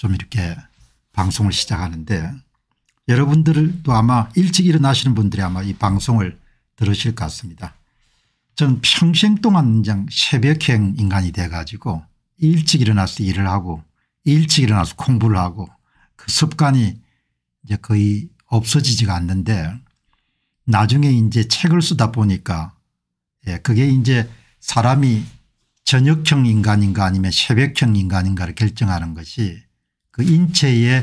좀 이렇게 방송을 시작하는데 여러분들도 아마 일찍 일어나시는 분들이 아마 이 방송을 들으실 것 같습니다. 저는 평생 동안 새벽행 인간이 돼 가지고 일찍 일어나서 일을 하고 일찍 일어나서 공부를 하고 그 습관이 이제 거의 없어지지가 않는데 나중에 이제 책을 쓰다 보니까 예, 그게 이제 사람이 저녁형 인간인가 아니면 새벽형 인간인가를 결정하는 것이 그 인체의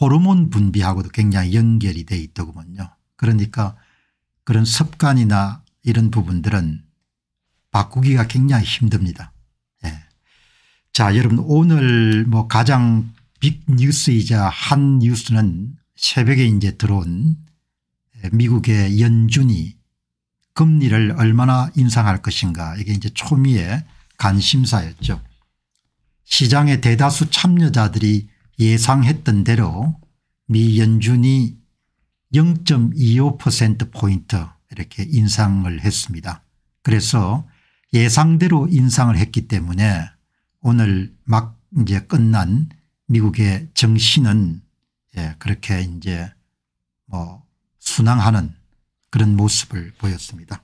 호르몬 분비하고도 굉장히 연결이 돼 있더군요. 그러니까 그런 습관이나 이런 부분들은 바꾸기가 굉장히 힘듭니다. 예. 자 여러분 오늘 뭐 가장 빅 뉴스이자 한 뉴스는 새벽에 이제 들어온 미국의 연준이 금리를 얼마나 인상할 것인가 이게 이제 초미의 관심사였죠. 시장의 대다수 참여자들이 예상했던 대로 미 연준이 0.25%포인트 이렇게 인상을 했습니다. 그래서 예상대로 인상을 했기 때문에 오늘 막 이제 끝난 미국의 정신은 예, 그렇게 이제 뭐 순항하는 그런 모습을 보였습니다.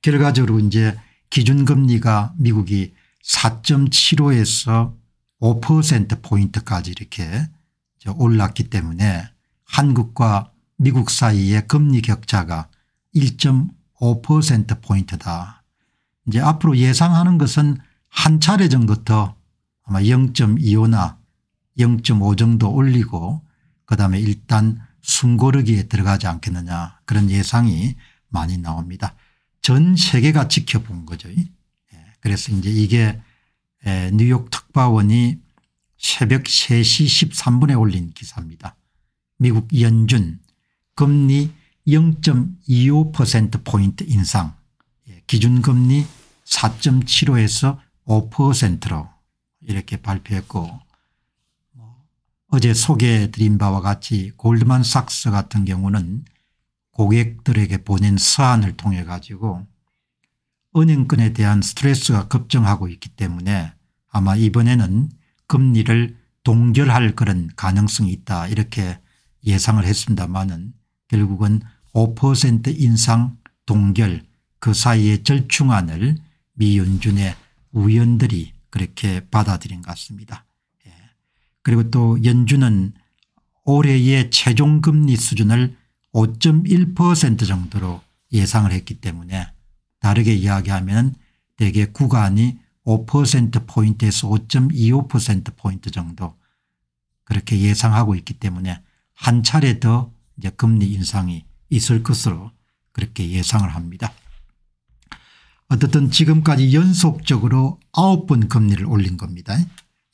결과적으로 이제 기준금리가 미국이 4.75에서 5%포인트까지 이렇게 올랐기 때문에 한국과 미국 사이의 금리 격차가 1.5%포인트다. 이제 앞으로 예상하는 것은 한 차례 정도 더 아마 0.25나 0.5 정도 올리고 그다음에 일단 숨고르기에 들어가지 않겠느냐 그런 예상이 많이 나옵니다. 전 세계가 지켜본 거죠. 예, 그래서 이제 이게 뉴욕 특파원이 새벽 3시 13분에 올린 기사입니다. 미국 연준 금리 0.25%포인트 인상 예, 기준금리 4.75에서 5%로 이렇게 발표했고 뭐 어제 소개해 드린 바와 같이 골드만삭스 같은 경우는 고객들에게 보낸 서한을 통해 가지고 은행권에 대한 스트레스가 급증하고 있기 때문에 아마 이번에는 금리를 동결할 그런 가능성이 있다 이렇게 예상을 했습니다마는 결국은 5% 인상 동결 그 사이의 절충안을 미윤준의 우연들이 그렇게 받아들인 것 같습니다. 예. 그리고 또 연준은 올해의 최종금리 수준을 5.1% 정도로 예상을 했기 때문에 다르게 이야기하면 대개 구간이 5%포인트에서 5.25%포인트 정도 그렇게 예상하고 있기 때문에 한 차례 더 이제 금리 인상이 있을 것으로 그렇게 예상을 합니다. 어쨌든 지금까지 연속적으로 9번 금리를 올린 겁니다.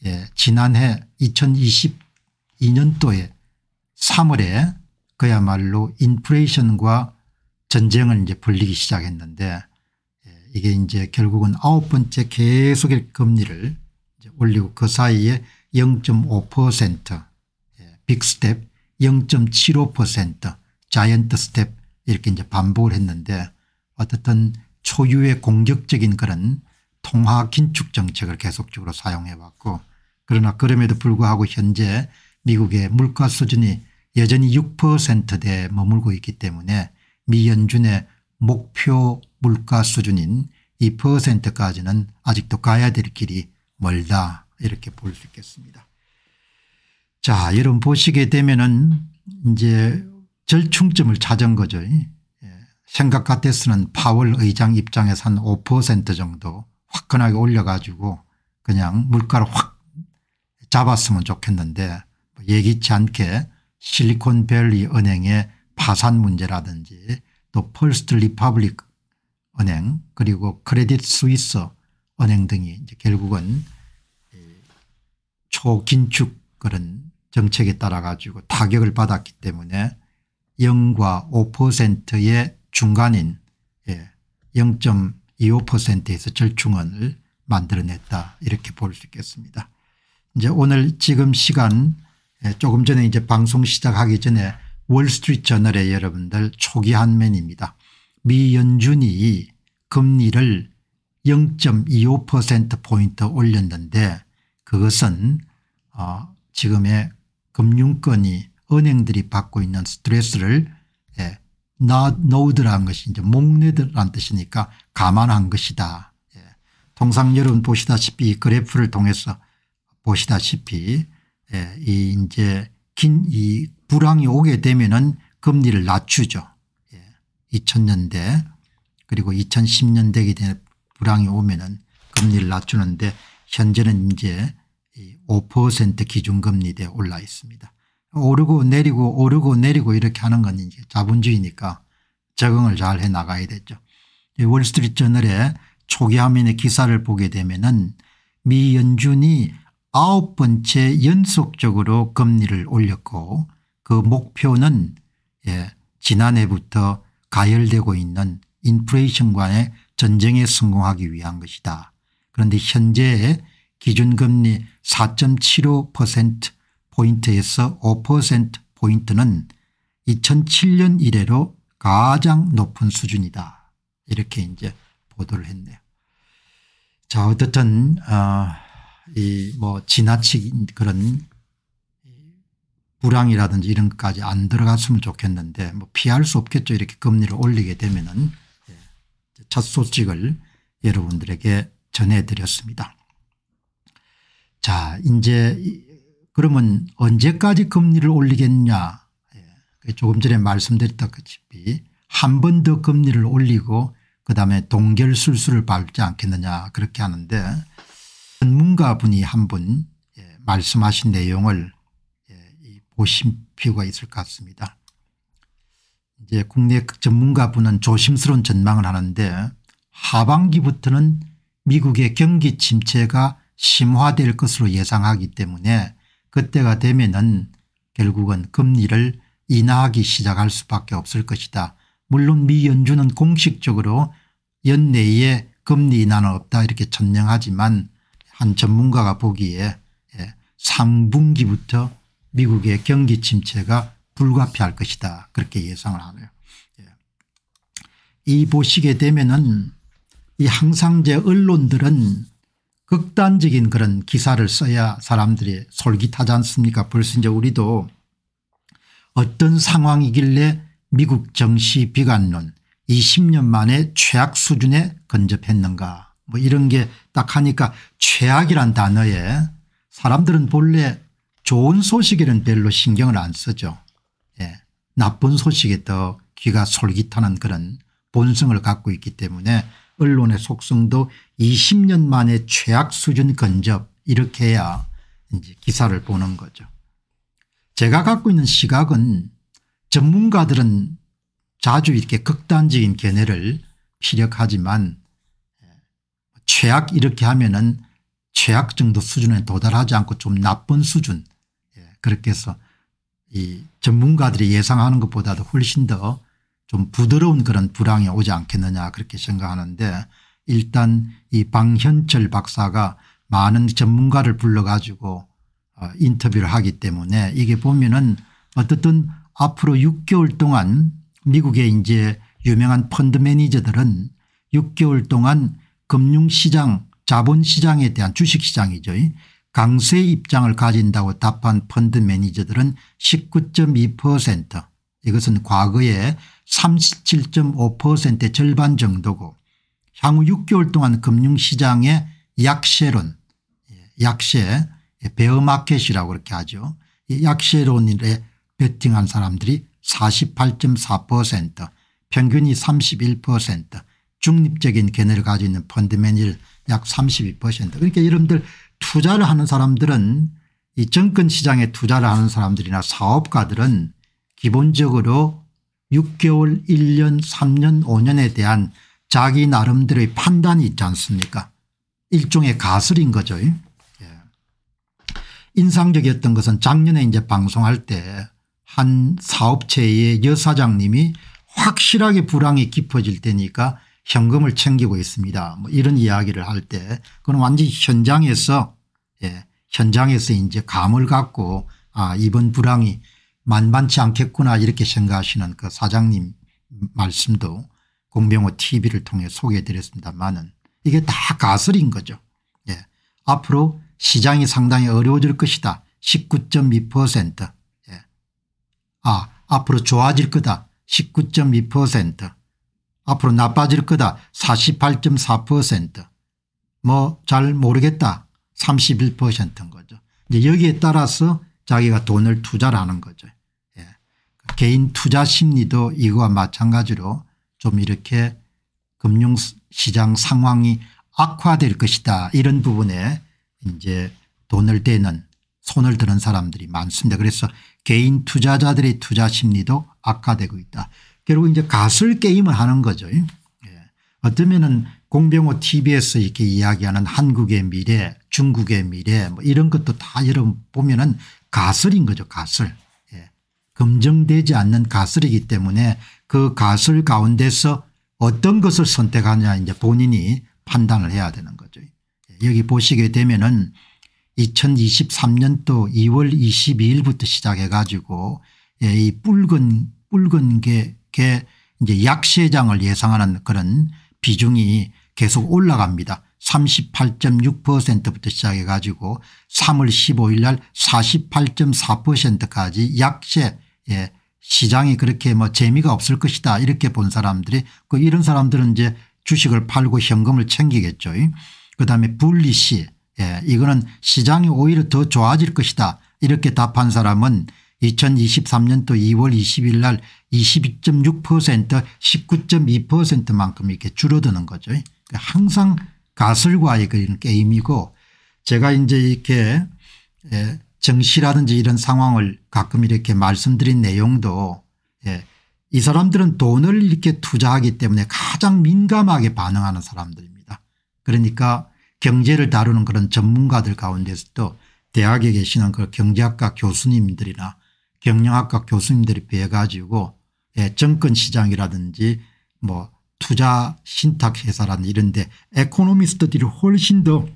예, 지난해 2022년도에 3월에 그야말로 인플레이션과 전쟁을 이제 벌리기 시작했는데 이게 이제 결국은 아홉 번째 계속의 금리를 올리고 그 사이에 0.5% 빅스텝 0.75% 자이언트 스텝 이렇게 이제 반복을 했는데 어떻든 초유의 공격적인 그런 통화 긴축 정책을 계속적으로 사용해 왔고 그러나 그럼에도 불구하고 현재 미국의 물가 수준이 여전히 6%대에 머물고 있기 때문에 미 연준의 목표 물가 수준인 2%까지는 아직도 가야 될 길이 멀다 이렇게 볼 수 있겠습니다. 자 여러분 보시게 되면은 이제 절충점을 찾은 거죠. 예, 생각 같았으면 파월 의장 입장에서 한 5% 정도 화끈하게 올려가지고 그냥 물가를 확 잡았으면 좋겠는데 뭐 예기치 않게 실리콘밸리 은행의 파산 문제라든지 또 퍼스트 리파블릭 은행 그리고 크레딧 스위스 은행 등이 이제 결국은 초긴축 그런 정책에 따라 가지고 타격을 받았기 때문에 0과 5%의 중간인 0.25%에서 예, 절충원을 만들어냈다 이렇게 볼 수 있겠습니다. 이제 오늘 지금 시간 예, 조금 전에 이제 방송 시작하기 전에 월스트리트 저널의 여러분들 초기 한면입니다. 미연준이 금리를 0.25%포인트 올렸는데 그것은 어 지금의 금융권이 은행들이 받고 있는 스트레스를 예, 넣으드라는 것이 이제 목내드라는 뜻이니까 감안한 것이다. 예. 통상 여러분 보시다시피 그래프를 통해서 보시다시피 예, 이 이제 긴 이 불황이 오게 되면은 금리를 낮추죠. 2000년대 그리고 2010년대기 되는 불황이 오면은 금리를 낮추는데 현재는 이제 5% 기준금리대에 올라 있습니다. 오르고 내리고 오르고 내리고 이렇게 하는 건 이제 자본주의니까 적응을 잘 해 나가야 되죠. 월스트리트저널의 초기 화면의 기사를 보게 되면은 미 연준이 아홉 번째 연속적으로 금리를 올렸고 그 목표는 예, 지난해부터 가열되고 있는 인플레이션 과의 전쟁에 성공하기 위한 것이다. 그런데 현재 기준금리 4.75%포인트에서 5%포인트는 2007년 이래로 가장 높은 수준이다. 이렇게 이제 보도를 했네요. 자 어떻든 어, 이뭐 지나친 그런 불황이라든지 이런 것까지 안 들어갔으면 좋겠는데 뭐 피할 수 없겠죠. 이렇게 금리를 올리게 되면은 예. 첫 소식을 여러분들에게 전해드렸습니다. 자, 이제 그러면 언제까지 금리를 올리겠냐. 예. 조금 전에 말씀드렸다시피 한번 더 금리를 올리고 그다음에 동결술수를 밟지 않겠느냐 그렇게 하는데 전문가분이 한분 예, 말씀하신 내용을 보신 필요가 있을 것 같습니다. 이제 국내 전문가분은 조심스러운 전망을 하는데 하반기부터는 미국의 경기 침체가 심화될 것으로 예상하기 때문에 그때가 되면은 결국은 금리를 인하하기 시작할 수밖에 없을 것이다. 물론 미 연준은 공식적으로 연내에 금리 인하는 없다 이렇게 천명하지만 한 전문가가 보기에 예, 상분기부터 미국의 경기 침체가 불가피할 것이다 그렇게 예상을 하네요. 예. 이 보시게 되면은 이 항상 제 언론들은 극단적인 그런 기사를 써야 사람들이 솔깃하지 않습니까 벌써 이제 우리도 어떤 상황이길래 미국 정시 비관론 20년 만에 최악 수준에 근접했는가 뭐 이런 게 딱 하니까 최악이란 단어에 사람들은 본래 좋은 소식에는 별로 신경을 안 쓰죠. 예. 나쁜 소식에 더 귀가 솔깃하는 그런 본성을 갖고 있기 때문에 언론의 속성도 20년 만에 최악 수준 근접 이렇게 해야 이제 기사를 보는 거죠. 제가 갖고 있는 시각은 전문가들은 자주 이렇게 극단적인 견해를 피력하지만 예, 최악 이렇게 하면은 최악 정도 수준에 도달하지 않고 좀 나쁜 수준 그렇게 해서 이 전문가들이 예상하는 것보다도 훨씬 더 좀 부드러운 그런 불황이 오지 않겠느냐 그렇게 생각하는데 일단 이 방현철 박사가 많은 전문가를 불러가지고 어, 인터뷰를 하기 때문에 이게 보면은 어떻든 앞으로 6개월 동안 미국의 이제 유명한 펀드 매니저들은 6개월 동안 금융시장 자본시장에 대한 주식시장이죠. 강세 입장을 가진다고 답한 펀드 매니저들은 19.2% 이것은 과거의 37.5%의 절반 정도고 향후 6개월 동안 금융시장의 약세론 예, 약세 예, 베어마켓이라고 그렇게 하죠. 약세론에 베팅한 사람들이 48.4% 평균이 31% 중립적인 견해를 가지고 있는 펀드매니저약32% 그러니까 여러분들 투자를 하는 사람들은 이 정권 시장에 투자를 하는 사람들이나 사업가들은 기본적으로 6개월 1년 3년 5년에 대한 자기 나름대로의 판단이 있지 않습니까 일종의 가설인 거죠. 예. 인상적이었던 것은 작년에 이제 방송할 때 한 사업체의 여사장님이 확실하게 불황이 깊어질 때니까 현금을 챙기고 있습니다. 뭐 이런 이야기를 할 때 그건 완전히 현장에서 예, 현장에서 이제 감을 갖고 아 이번 불황이 만만치 않겠구나 이렇게 생각하시는 그 사장님 말씀도 공병호 tv를 통해 소개해 드렸습니다만은 이게 다 가설인 거죠. 예. 앞으로 시장이 상당히 어려워질 것이다. 19.2% 예. 아 앞으로 좋아질 거다. 19.2% 앞으로 나빠질 거다 48.4%뭐 잘 모르겠다 31%인 거죠. 이제 여기에 따라서 자기가 돈을 투자를 하는 거죠. 예. 개인 투자 심리도 이거와 마찬가지로 좀 이렇게 금융시장 상황이 악화될 것이다 이런 부분에 이제 돈을 대는 손을 드는 사람들이 많습니다. 그래서 개인 투자자들의 투자 심리도 악화되고 있다. 결국 이제 가설 게임을 하는 거죠. 예. 어쩌면은 공병호 tv에서 이렇게 이야기하는 한국의 미래 중국의 미래 뭐 이런 것도 다 여러분 보면은 가설인 거죠 가설. 예. 검증되지 않는 가설이기 때문에 그 가설 가운데서 어떤 것을 선택하냐 이제 본인이 판단을 해야 되는 거죠. 예. 여기 보시게 되면은 2023년도 2월 22일부터 시작해 가지고 예, 이 붉은 붉은 게 이렇게 이제 약시장을 예상하는 그런 비중이 계속 올라갑니다. 38.6%부터 시작해 가지고 3월 15일 날 48.4%까지 약세 예, 시장이 그렇게 뭐 재미가 없을 것이다 이렇게 본 사람들이 그 이런 사람들은 이제 주식을 팔고 현금을 챙기겠죠. 그다음에 분리시 예, 이거는 시장이 오히려 더 좋아질 것이다 이렇게 답한 사람은 2023년도 2월 20일 날 22.6% 19.2%만큼 이렇게 줄어드는 거죠. 그러니까 항상 가설과의 그런 게임이고 제가 이제 이렇게 예, 정시라든지 이런 상황을 가끔 이렇게 말씀드린 내용도 예, 이 사람들은 돈을 이렇게 투자하기 때문에 가장 민감하게 반응하는 사람들입니다. 그러니까 경제를 다루는 그런 전문가들 가운데서도 대학에 계시는 그 경제학과 교수님들이나 경영학과 교수님들이 배가지고 워 예, 정권시장이라든지 뭐 투자 신탁회사라든지 이런데 에코노미스트들이 훨씬 더,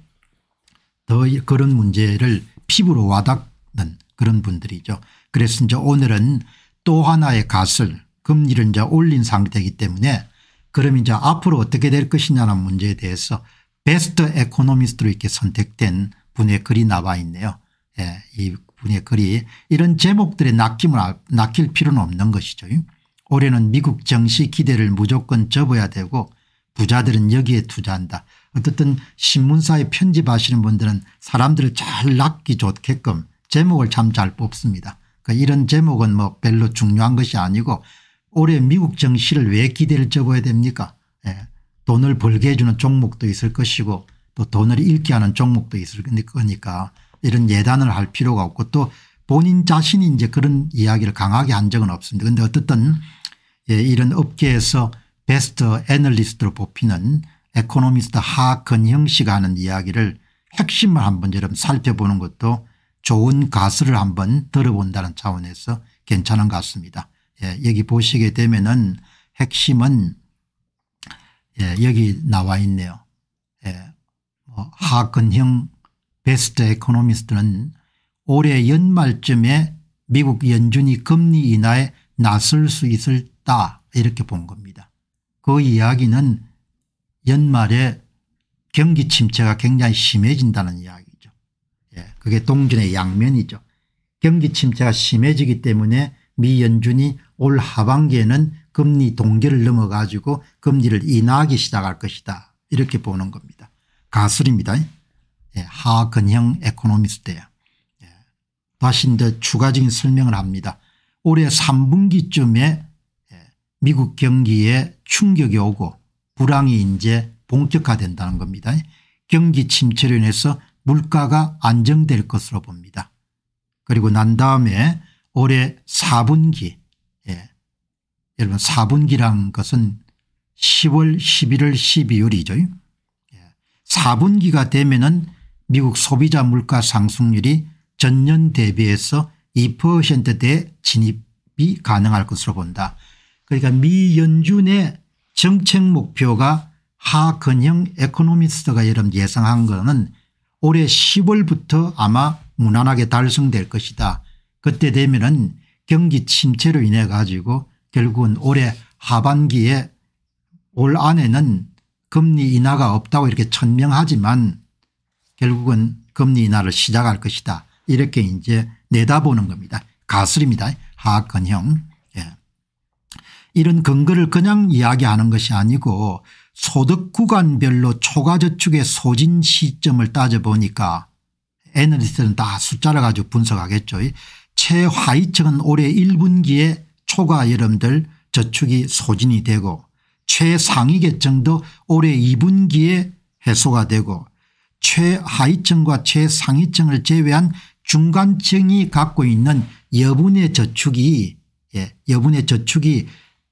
더 그런 문제를 피부로 와닿는 그런 분들이죠. 그래서 이제 오늘은 또 하나의 값을 금리를 이제 올린 상태이기 때문에 그럼 이제 앞으로 어떻게 될 것이냐는 문제에 대해서 베스트 에코노미스트로 이렇게 선택된 분의 글이 나와 있네요. 예, 이 분의 글이 이런 제목들의 낚임을 낚일 필요는 없는 것이죠. 올해는 미국 정시 기대를 무조건 접어야 되고 부자들은 여기에 투자한다. 어쨌든 신문사에 편집하시는 분들은 사람들을 잘 낚기 좋게끔 제목을 참 잘 뽑습니다. 그러니까 이런 제목은 뭐 별로 중요한 것이 아니고 올해 미국 정시를 왜 기대를 접어야 됩니까 예. 돈을 벌게 해주는 종목도 있을 것이고 또 돈을 잃게 하는 종목도 있을 거니까 이런 예단을 할 필요가 없고 또 본인 자신이 이제 그런 이야기를 강하게 한 적은 없습니다. 그런데 어쨌든 예, 이런 업계에서 베스트 애널리스트로 뽑히는 에코노미스트 하건형 씨가 하는 이야기를 핵심을 한번 여러분 살펴보는 것도 좋은 가수를 한번 들어본다는 차원에서 괜찮은 것 같습니다. 예, 여기 보시게 되면은 핵심은 예, 여기 나와 있네요. 예, 뭐 하근형 베스트 에코노미스트는 올해 연말쯤에 미국 연준이 금리 인하에 나설 수 있을다 이렇게 본 겁니다. 그 이야기는 연말에 경기 침체가 굉장히 심해진다는 이야기죠. 예, 그게 동전의 양면이죠. 경기 침체가 심해지기 때문에 미 연준이 올 하반기에는 금리 동결을 넘어가지고 금리를 인하하기 시작할 것이다 이렇게 보는 겁니다. 가설입니다. 예, 하건형 에코노미스트예요. 예, 다시 이제 추가적인 설명을 합니다. 올해 3분기쯤에 예, 미국 경기에 충격이 오고 불황이 이제 본격화된다는 겁니다. 경기 침체로 인해서 물가가 안정될 것으로 봅니다. 그리고 난 다음에 올해 4분기 예. 여러분 4분기란 것은 10월 11월 12월이죠. 예. 4분기가 되면 은 미국 소비자 물가 상승률이 전년 대비해서 2%대 진입이 가능할 것으로 본다. 그러니까 미 연준의 정책 목표가 하근형 에코노미스트가 여러분 예상한 것은 올해 10월부터 아마 무난하게 달성될 것이다. 그때 되면은 경기 침체로 인해 가지고 결국은 올해 하반기에 올 안에는 금리 인하가 없다고 이렇게 천명하지만 결국은 금리 인하를 시작할 것이다. 이렇게 이제 내다보는 겁니다. 가설입니다. 하건형. 예. 이런 근거를 그냥 이야기하는 것이 아니고 소득 구간별로 초과저축의 소진 시점을 따져보니까 애널리스트는 다 숫자를 가지고 분석하겠죠. 최하위층은 올해 1분기에 초과 여름들 저축이 소진이 되고 최상위 계층도 올해 2분기에 해소가 되고 최하위층과 최상위층을 제외한 중간층이 갖고 있는 여분의 저축이 예, 여분의 저축이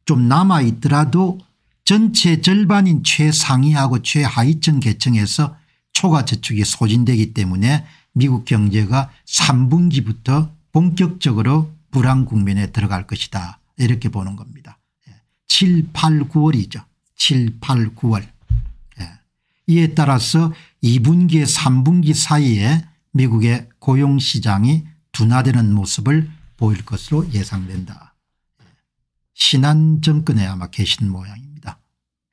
좀 남아있더라도 전체 절반인 최상위하고 최하위층 계층에서 초과 저축이 소진되기 때문에 미국 경제가 3분기부터 본격적으로 불안 국면에 들어갈 것이다 이렇게 보는 겁니다. 7, 8, 9월이죠. 7, 8, 9월. 이에 따라서 2분기에 3분기 사이에 미국의 고용시장이 둔화되는 모습을 보일 것으로 예상된다. 예. 신한 정권에 아마 계신 모양입니다.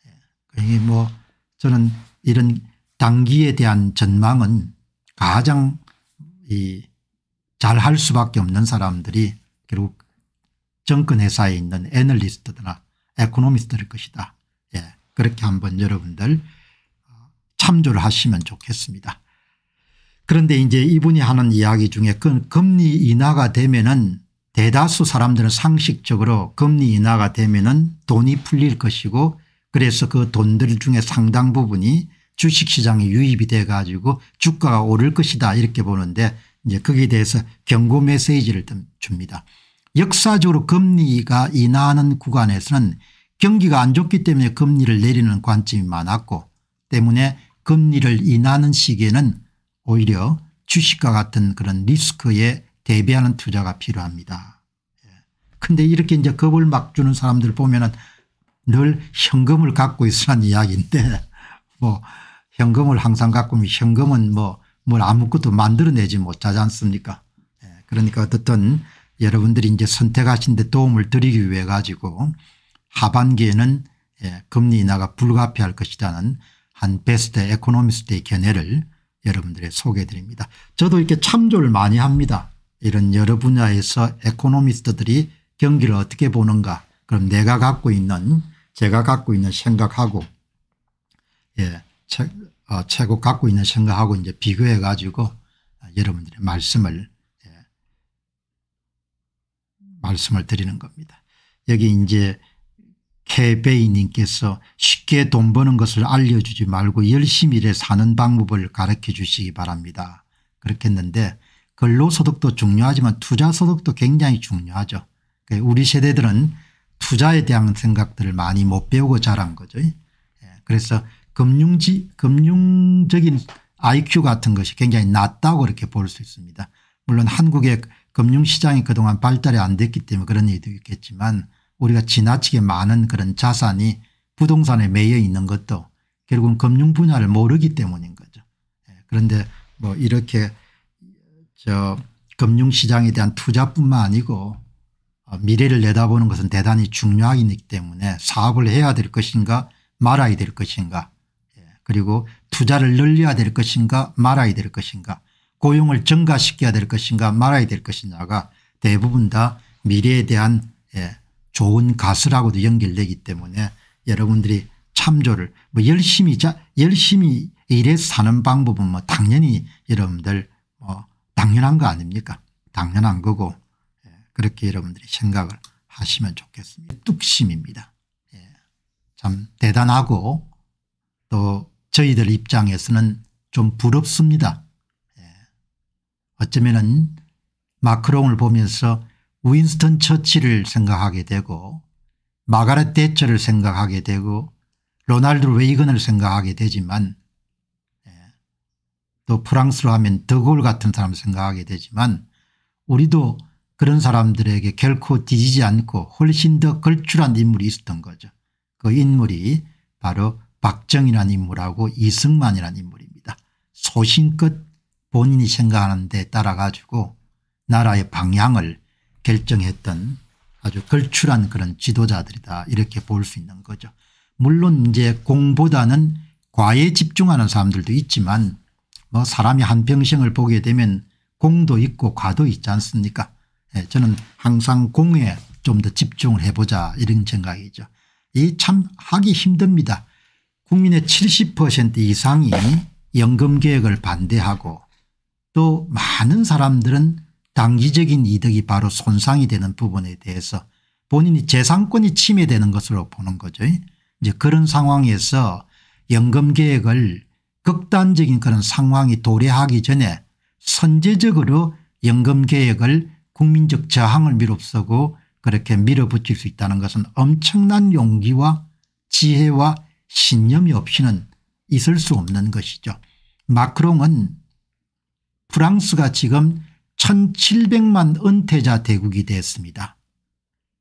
예. 그러니 뭐 저는 이런 단기에 대한 전망은 가장 잘할 수밖에 없는 사람들이 결국 정권회사에 있는 애널리스트나 에코노미스트일 것이다. 예. 그렇게 한번 여러분들 참조를 하시면 좋겠습니다. 그런데 이제 이분이 하는 이야기 중에 그 금리 인하가 되면은 대다수 사람들은 상식적으로 금리 인하가 되면은 돈이 풀릴 것이고 그래서 그 돈들 중에 상당 부분이 주식시장에 유입이 돼 가지고 주가가 오를 것이다 이렇게 보는데 이제 거기에 대해서 경고 메시지를 줍니다. 역사적으로 금리가 인하하는 구간에서는 경기가 안 좋기 때문에 금리를 내리는 관점이 많았고 때문에 금리를 인하는 시기에는 오히려 주식과 같은 그런 리스크에 대비하는 투자가 필요합니다. 예. 근데 이렇게 이제 겁을 막 주는 사람들 보면은 늘 현금을 갖고 있으란 이야기인데 뭐 현금을 항상 갖고 면 현금은 뭐 뭘 아무것도 만들어내지 못하지 않습니까 예. 그러니까 어떻든 여러분들이 이제 선택하신 데 도움을 드리기 위해 가지고 하반기에는 예, 금리 인하가 불가피할 것이라는 한 베스트 에코노미스트의 견해를 여러분들의 소개해 드립니다. 저도 이렇게 참조를 많이 합니다. 이런 여러 분야에서 에코노미스트들이 경기를 어떻게 보는가 그럼 내가 갖고 있는 제가 갖고 있는 생각하고 예, 최, 어, 최고 갖고 있는 생각하고 이제 비교해 가지고 여러분들의 말씀을 예, 말씀을 드리는 겁니다. 여기 이제 케베이님께서 쉽게 돈 버는 것을 알려주지 말고 열심히 일해 사는 방법을 가르쳐 주시기 바랍니다. 그렇겠는데 근로소득도 중요하지만 투자소득도 굉장히 중요하죠. 그러니까 우리 세대들은 투자에 대한 생각들을 많이 못 배우고 자란 거죠. 예. 그래서 금융지, 금융적인 IQ 같은 것이 굉장히 낮다고 이렇게 볼 수 있습니다. 물론 한국의 금융시장이 그동안 발달이 안 됐기 때문에 그런 일도 있겠지만 우리가 지나치게 많은 그런 자산이 부동산에 매여 있는 것도 결국은 금융 분야를 모르기 때문인 거죠. 예, 그런데 뭐 이렇게 저 금융시장에 대한 투자뿐만 아니고 어, 미래를 내다보는 것은 대단히 중요하기 때문에 사업을 해야 될 것인가 말아야 될 것인가 예, 그리고 투자를 늘려야 될 것인가 말아야 될 것인가 고용을 증가시켜야 될 것인가 말아야 될 것이냐가 대부분 다 미래에 대한 예, 좋은 가수라고도 연결되기 때문에 여러분들이 참조를 뭐 열심히 자 열심히 일해 사는 방법은 뭐 당연히 여러분들 뭐 당연한 거 아닙니까 당연한 거고 예, 그렇게 여러분들이 생각을 하시면 좋겠습니다. 뚝심입니다. 예. 참 대단하고 또 저희들 입장에서는 좀 부럽습니다. 예. 어쩌면 은 마크롱을 보면서 윈스턴 처칠을 생각하게 되고 마가렛 대처를 생각하게 되고 로날드 웨이건을 생각하게 되지만 예, 또 프랑스로 하면 더골 같은 사람 생각하게 되지만 우리도 그런 사람들에게 결코 뒤지지 않고 훨씬 더 걸출한 인물이 있었던 거죠. 그 인물이 바로 박정희란 인물하고 이승만이란 인물입니다. 소신껏 본인이 생각하는 데 따라 가지고 나라의 방향을 결정했던 아주 걸출한 그런 지도자들이다 이렇게 볼 수 있는 거죠. 물론 이제 공보다는 과에 집중하는 사람들도 있지만 뭐 사람이 한평생을 보게 되면 공도 있고 과도 있지 않습니까 예, 저는 항상 공에 좀 더 집중을 해보자 이런 생각이죠. 이 참 하기 힘듭니다. 국민의 70% 이상이 연금개혁을 반대하고 또 많은 사람들은 단기적인 이득이 바로 손상이 되는 부분에 대해서 본인이 재산권이 침해되는 것으로 보는 거죠. 이제 그런 상황에서 연금 계획을 극단적인 그런 상황이 도래하기 전에 선제적으로 연금 계획을 국민적 저항을 밀어쓰고 그렇게 밀어붙일 수 있다는 것은 엄청난 용기와 지혜와 신념이 없이는 있을 수 없는 것이죠. 마크롱은 프랑스가 지금 1700만 은퇴자 대국이 됐습니다.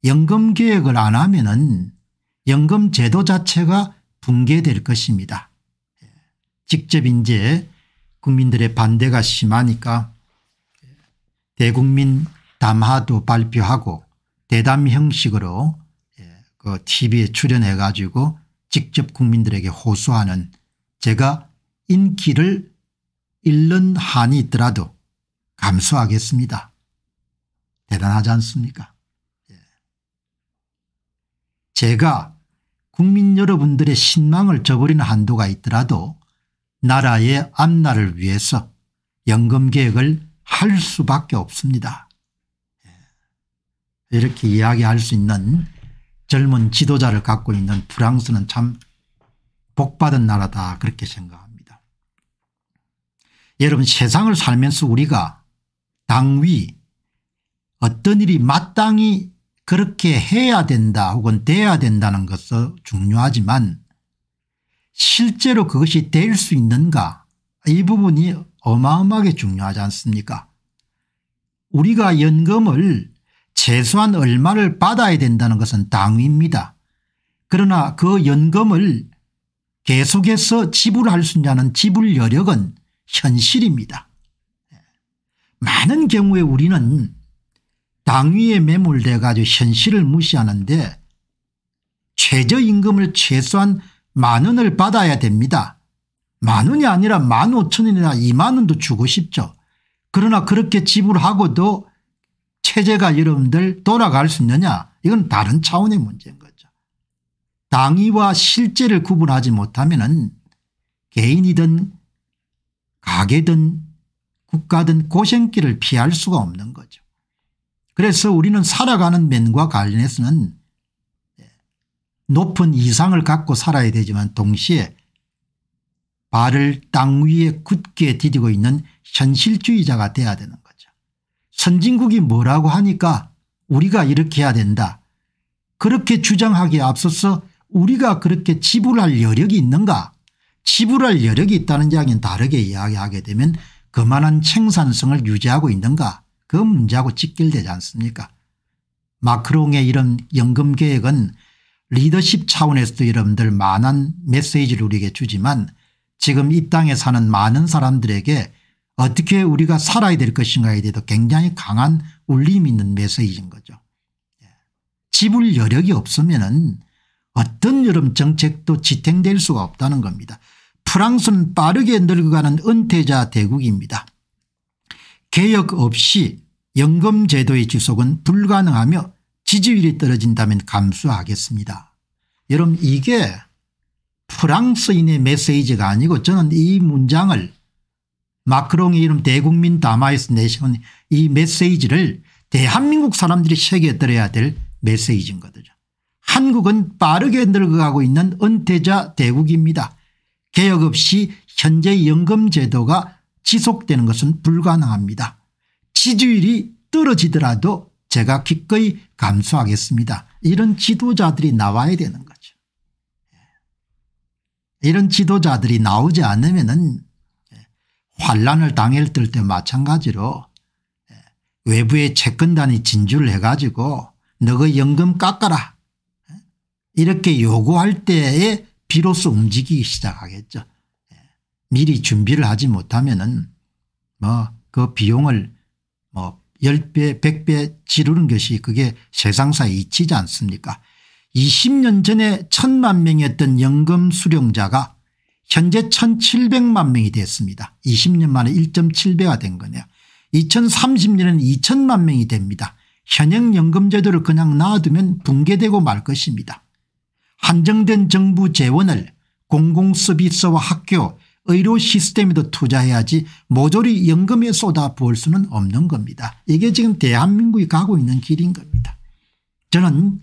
연금 개혁을 안 하면 은 연금 제도 자체가 붕괴될 것입니다. 직접 이제 국민들의 반대가 심하니까 대국민 담화도 발표하고 대담 형식으로 예, 그 tv에 출연해 가지고 직접 국민들에게 호소하는 제가 인기를 잃는 한이 있더라도 감수하겠습니다. 대단하지 않습니까? 예. 제가 국민 여러분들의 신망을 저버리는 한도가 있더라도 나라의 앞날을 위해서 연금계획을할 수밖에 없습니다. 예. 이렇게 이야기할 수 있는 젊은 지도자를 갖고 있는 프랑스는 참 복받은 나라다 그렇게 생각합니다. 여러분 세상을 살면서 우리가 당위 어떤 일이 마땅히 그렇게 해야 된다 혹은 돼야 된다는 것은 중요하지만 실제로 그것이 될 수 있는가 이 부분이 어마어마하게 중요하지 않습니까 우리가 연금을 최소한 얼마를 받아야 된다는 것은 당위입니다. 그러나 그 연금을 계속해서 지불할 수 있냐는 지불 여력은 현실입니다. 많은 경우에 우리는 당위에 매몰돼 가지고 현실을 무시하는데 최저임금을 최소한 만 원을 받아야 됩니다. 만 원이 아니라 만 오천 원이나 이만 원도 주고 싶죠. 그러나 그렇게 지불하고도 체제가 여러분들 돌아갈 수 있느냐 이건 다른 차원의 문제인 거죠. 당위와 실제를 구분하지 못하면 개인이든 가게든 국가든 고생길을 피할 수가 없는 거죠. 그래서 우리는 살아가는 면과 관련해서는 예, 높은 이상을 갖고 살아야 되지만 동시에 발을 땅 위에 굳게 디디고 있는 현실주의자가 돼야 되는 거죠. 선진국이 뭐라고 하니까 우리가 이렇게 해야 된다. 그렇게 주장하기에 앞서서 우리가 그렇게 지불할 여력이 있는가 지불할 여력이 있다는 이야기는 다르게 이야기하게 되면 그만한 생산성을 유지하고 있는가 그 문제하고 직결되지 않습니까 마크롱의 이런 연금계획은 리더십 차원에서도 여러분들 많은 메시지를 우리에게 주지만 지금 이 땅에 사는 많은 사람들에게 어떻게 우리가 살아야 될 것인가에 대해서 굉장히 강한 울림 이 있는 메시지인 거죠. 지불 예. 여력이 없으면 어떤 여름 정책도 지탱될 수가 없다는 겁니다. 프랑스는 빠르게 늙어가는 은퇴자 대국입니다. 개혁 없이 연금 제도의 지속은 불가능하며 지지율이 떨어진다면 감수하겠습니다. 여러분 이게 프랑스인의 메시지가 아니고 저는 이 문장을 마크롱이 이름 대국민 담마에서 내시온 이 메시지를 대한민국 사람들이 세계에 들어야 될 메시지인 거죠. 한국은 빠르게 늙어가고 있는 은퇴자 대국입니다. 개혁 없이 현재 연금제도가 지속되는 것은 불가능합니다. 지지율이 떨어지더라도 제가 기꺼이 감수하겠습니다. 이런 지도자들이 나와야 되는 거죠. 예. 이런 지도자들이 나오지 않으면 은 예, 환란을 당했때 마찬가지로 예, 외부의 채권단이 진주를 해가지고 너의 연금 깎아라 이렇게 요구할 때에 비로소 움직이기 시작하겠죠. 예. 미리 준비를 하지 못하면은 뭐 그 비용을 뭐 10배 100배 지르는 것이 그게 세상사 이치지 않습니까 20년 전에 천만 명이었던 연금 수령자가 현재 1700만 명이 됐습니다. 20년 만에 1.7배가 된 거네요. 2030년에는 2천만 명이 됩니다. 현행 연금제도를 그냥 놔두면 붕괴되고 말 것입니다. 한정된 정부 재원을 공공서비스와 학교 의료시스템에도 투자해야지 모조리 연금에 쏟아부을 수는 없는 겁니다. 이게 지금 대한민국이 가고 있는 길인 겁니다. 저는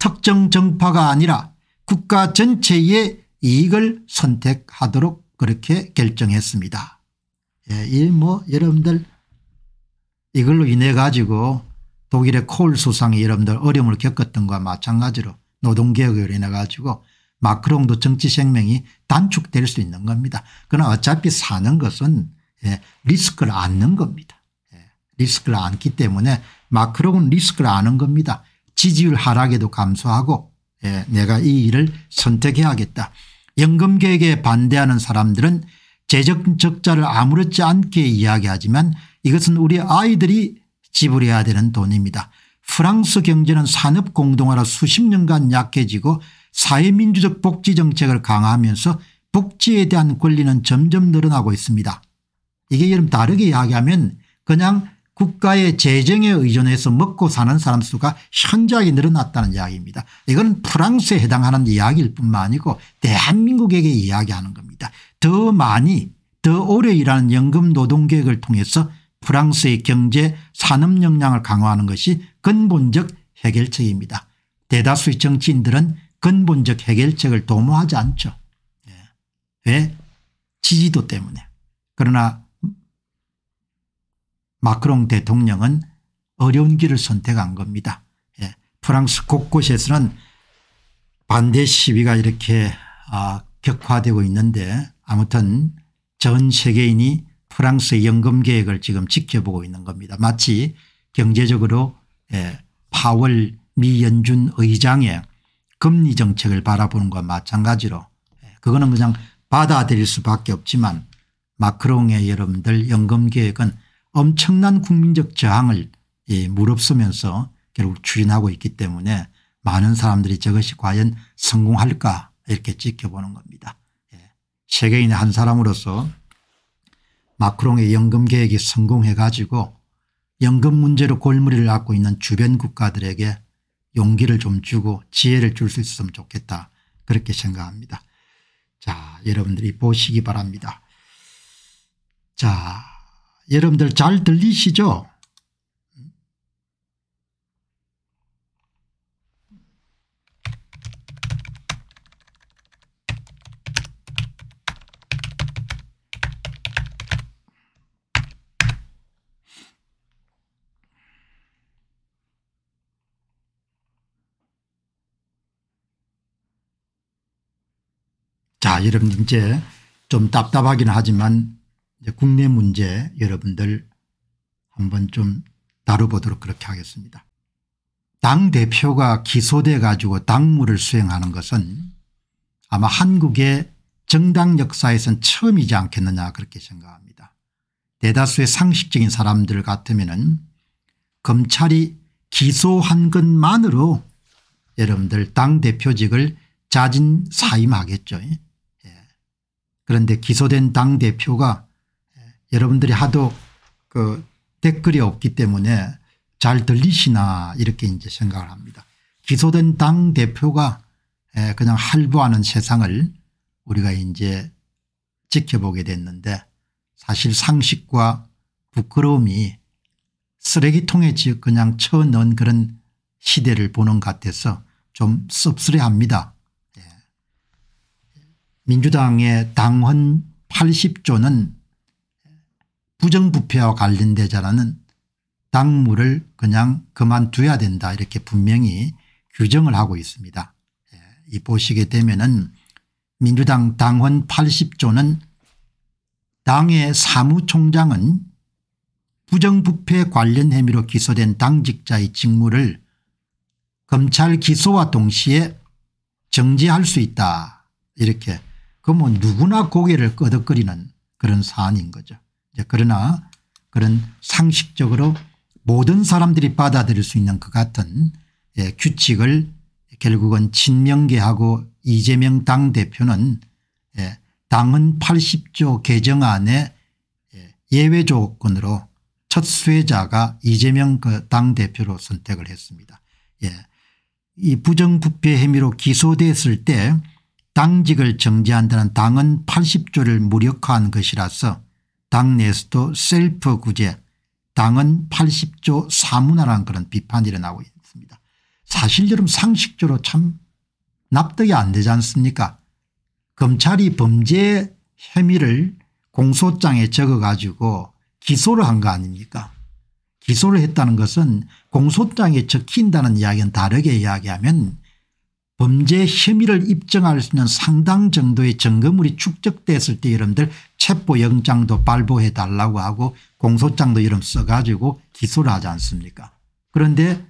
특정 정파가 아니라 국가 전체의 이익을 선택하도록 그렇게 결정했습니다. 예, 이뭐 여러분들 이걸로 인해 가지고 독일의 콜 수상이 여러분들 어려움을 겪었던 것과 마찬가지로 노동개혁을 인해 가지고 마크롱도 정치 생명이 단축될 수 있는 겁니다. 그러나 어차피 사는 것은 예, 리스크를 안는 겁니다. 예, 리스크를 안기 때문에 마크롱은 리스크를 아는 겁니다. 지지율 하락에도 감소하고 예, 내가 이 일을 선택해야겠다. 연금개혁에 반대하는 사람들은 재정 적자를 아무렇지 않게 이야기하지만 이것은 우리 아이들이 지불해야 되는 돈입니다. 프랑스 경제는 산업 공동화로 수십 년간 약해지고 사회민주적 복지 정책을 강화하면서 복지에 대한 권리는 점점 늘어나고 있습니다. 이게 여러분 다르게 이야기하면 그냥 국가의 재정에 의존해서 먹고 사는 사람 수가 현저하게 늘어났다는 이야기입니다. 이건 프랑스에 해당하는 이야기일 뿐만 아니고 대한민국에게 이야기하는 겁니다. 더 많이 더 오래 일하는 연금 노동계획을 통해서 프랑스의 경제 산업 역량을 강화하는 것이 근본적 해결책입니다. 대다수의 정치인들은 근본적 해결책을 도모하지 않죠. 예. 왜? 지지도 때문에. 그러나 마크롱 대통령은 어려운 길을 선택한 겁니다. 예. 프랑스 곳곳에서는 반대 시위가 이렇게 아, 격화되고 있는데 아무튼 전 세계인이 프랑스의 연금 계획을 지금 지켜보고 있는 겁니다. 마치 경제적으로 예, 파월 미 연준 의장의 금리 정책을 바라보는 것과 마찬가지로 예, 그거는 그냥 받아들일 수밖에 없지만 마크롱의 여러분들 연금 계획은 엄청난 국민적 저항을 예, 무릅쓰면서 결국 추진하고 있기 때문에 많은 사람들이 저것이 과연 성공할까 이렇게 지켜보는 겁니다. 세계인의 한 사람으로서 마크롱의 연금 계획이 성공해 가지고 연금 문제로 골무리를 앓고 있는 주변 국가들에게 용기를 좀 주고 지혜를 줄 수 있으면 좋겠다 그렇게 생각합니다. 자 여러분들이 보시기 바랍니다. 자 여러분들 잘 들리시죠 여러분 들 이제 좀 답답하긴 하지만 국내 문제 여러분들 한번 좀 다뤄보도록 그렇게 하겠습니다. 당대표가 기소돼 가지고 당무를 수행하는 것은 아마 한국의 정당 역사에선 처음이지 않겠느냐 그렇게 생각합니다. 대다수의 상식적인 사람들 같으면 은 검찰이 기소한 것만으로 여러분들 당대표직을 자진 사임하겠죠. 그런데 기소된 당대표가 예, 여러분들이 하도 그 댓글이 없기 때문에 잘 들리시나 이렇게 이제 생각을 합니다. 기소된 당대표가 예, 그냥 할부하는 세상을 우리가 이제 지켜보게 됐는데 사실 상식과 부끄러움이 쓰레기통에 그냥 쳐넣은 그런 시대를 보는 것 같아서 좀 씁쓸해합니다. 민주당의 당헌 80조는 부정부패와 관련되자라는 당무를 그냥 그만둬야 된다 이렇게 분명히 규정을 하고 있습니다. 예, 이 보시게 되면은 민주당 당헌 80조는 당의 사무총장은 부정부패 관련 혐의로 기소된 당직자의 직무를 검찰 기소와 동시에 정지할 수 있다 이렇게 그뭐 누구나 고개를 끄덕거리는 그런 사안인 거죠. 그러나 그런 상식적으로 모든 사람들이 받아들일 수 있는 그 같은 예, 규칙을 결국은 친명계하고 이재명 당대표는 예, 당은 80조 개정안의 예, 예외 조건으로 첫 수혜자가 이재명 그 당대표로 선택을 했습니다. 예. 이 부정부패 혐의로 기소됐을 때 당직을 정지한다는 당은 80조를 무력화한 것이라서 당 내에서도 셀프 구제 당은 80조 사문화라는 그런 비판이 일어나고 있습니다. 사실 여러분 상식적으로 참 납득이 안 되지 않습니까 검찰이 범죄 혐의를 공소장에 적어가지고 기소를 한 거 아닙니까 기소를 했다는 것은 공소장에 적힌다는 이야기는 다르게 이야기하면 범죄 혐의를 입증할 수 있는 상당 정도의 증거물이 축적됐을 때 여러분들 체포영장도 발부해 달라고 하고 공소장도 이름 써가지고 기소를 하지 않습니까 그런데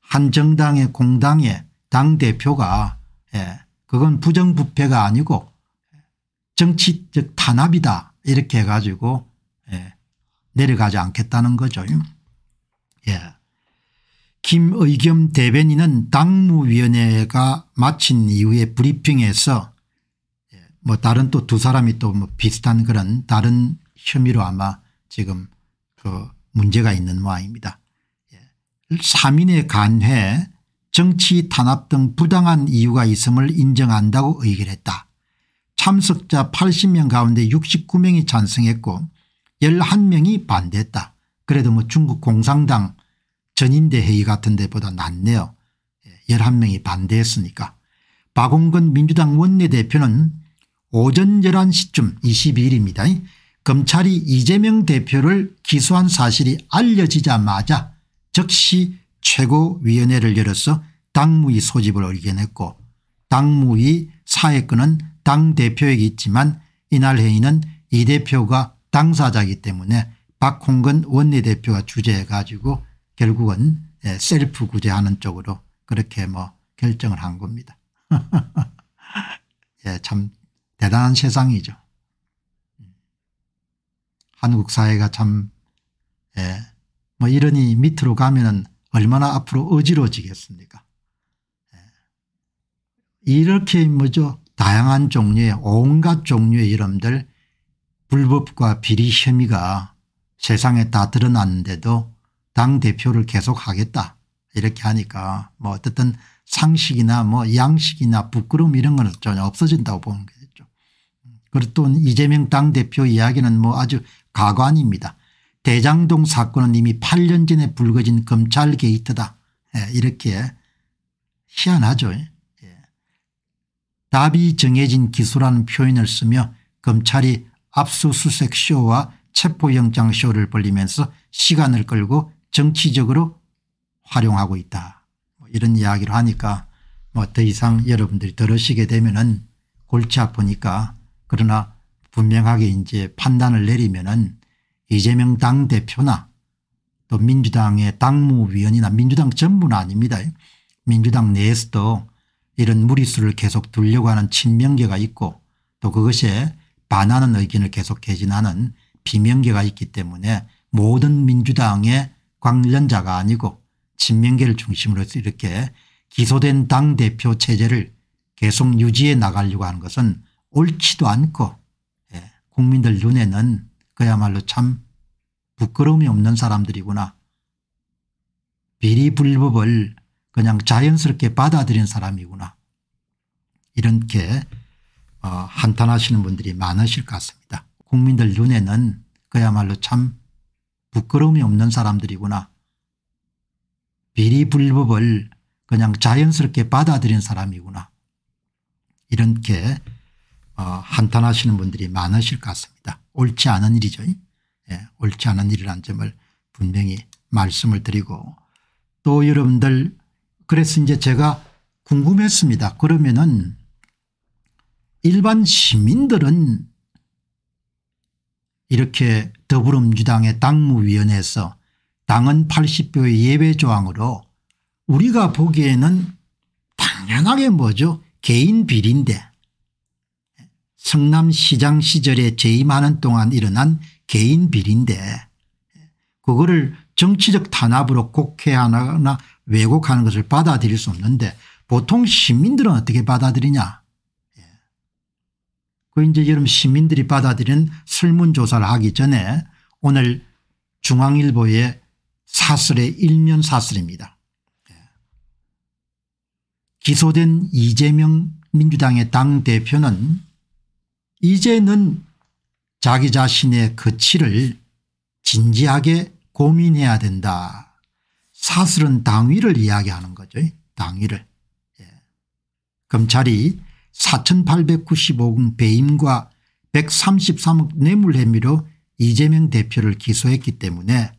한 정당의 공당의 당대표가 예, 그건 부정부패가 아니고 정치적 탄압이다 이렇게 해가지고 예, 내려가지 않겠다는 거죠. 예. 김의겸 대변인은 당무위원회가 마친 이후에 브리핑에서 예, 뭐 다른 또 두 사람이 또 뭐 비슷한 그런 다른 혐의로 아마 지금 그 문제가 있는 모양입니다. 3인의 예, 간회 정치 탄압 등 부당한 이유가 있음을 인정한다고 의결했다. 참석자 80명 가운데 69명이 찬성했고 11명이 반대했다. 그래도 뭐 중국 공산당 전인대 회의 같은 데보다 낫네요. 11명이 예, 반대했으니까. 박홍근 민주당 원내대표는 오전 11시쯤 22일입니다. 검찰이 이재명 대표를 기소한 사실이 알려지자마자 즉시 최고위원회를 열어서 당무위 소집을 의견했고 당무위 사회권은 당대표에게 있지만 이날 회의는 이 대표가 당사자이기 때문에 박홍근 원내대표가 주재해 가지고 결국은 예, 셀프 구제하는 쪽으로 그렇게 뭐 결정을 한 겁니다. 예, 참 대단한 세상이죠. 한국 사회가 참, 예, 뭐 이러니 밑으로 가면은 얼마나 앞으로 어지러지겠습니까. 워 예. 이렇게 뭐죠. 다양한 종류의 온갖 종류의 이름들 불법과 비리 혐의가 세상에 다 드러났는데도 당대표를 계속 하겠다 이렇게 하니까 뭐 어쨌든 상식이나 뭐 양식이나 부끄러움 이런 건 전혀 없어진다고 보는 거죠. 그리고 또 이재명 당대표 이야기는 뭐 아주 가관입니다. 대장동 사건은 이미 8년 전에 불거진 검찰 게이트다 예, 이렇게 희한하죠. 예. 답이 정해진 기소라는 표현을 쓰며 검찰이 압수수색 쇼와 체포영장 쇼를 벌리면서 시간을 끌고 정치적으로 활용하고 있다. 뭐 이런 이야기를 하니까 뭐 더 이상 여러분들이 들으시게 되면은 골치 아프니까 그러나 분명하게 이제 판단을 내리면은 이재명 당대표나 또 민주당의 당무위원이나 민주당 전부는 아닙니다. 민주당 내에서도 이런 무리수를 계속 두려고 하는 친명계가 있고 또 그것에 반하는 의견을 계속 개진하는 비명계가 있기 때문에 모든 민주당의 관련자가 아니고 친명계를 중심으로 해서 이렇게 기소된 당대표 체제를 계속 유지해 나가려고 하는 것은 옳지도 않고 국민들 눈에는 그야말로 참 부끄러움이 없는 사람들이구나. 비리불법을 그냥 자연스럽게 받아들인 사람이구나. 이렇게 한탄하시는 분들이 많으실 것 같습니다. 국민들 눈에는 그야말로 참 부끄러움이 없는 사람들이구나. 비리불법을 그냥 자연스럽게 받아들인 사람이구나. 이렇게 어, 한탄하시는 분들이 많으실 것 같습니다. 옳지 않은 일이죠. 예, 옳지 않은 일이라는 점을 분명히 말씀을 드리고 또 여러분들 그래서 이제 제가 궁금했습니다. 그러면은 일반 시민들은 이렇게 더불어민주당의 당무위원회에서 당은 80표의 예외 조항으로 우리가 보기에는 당연하게 뭐죠 개인 비리인데 성남시장 시절에 재임하는 동안 일어난 개인 비리인데 그거를 정치적 탄압으로 곡해하거나 왜곡하는 것을 받아들일 수 없는데 보통 시민들은 어떻게 받아들이냐 그 이제 여러분 시민들이 받아들인 설문조사를 하기 전에 오늘 중앙일보의 사슬의 일면 사슬입니다 예. 기소된 이재명 민주당의 당대표는 이제는 자기 자신의 거치를 진지하게 고민해야 된다. 사슬은 당위를 이야기하는 거죠. 당위를. 예. 검찰이 4895억 배임과 133억 뇌물 혐의로 이재명 대표를 기소했기 때문에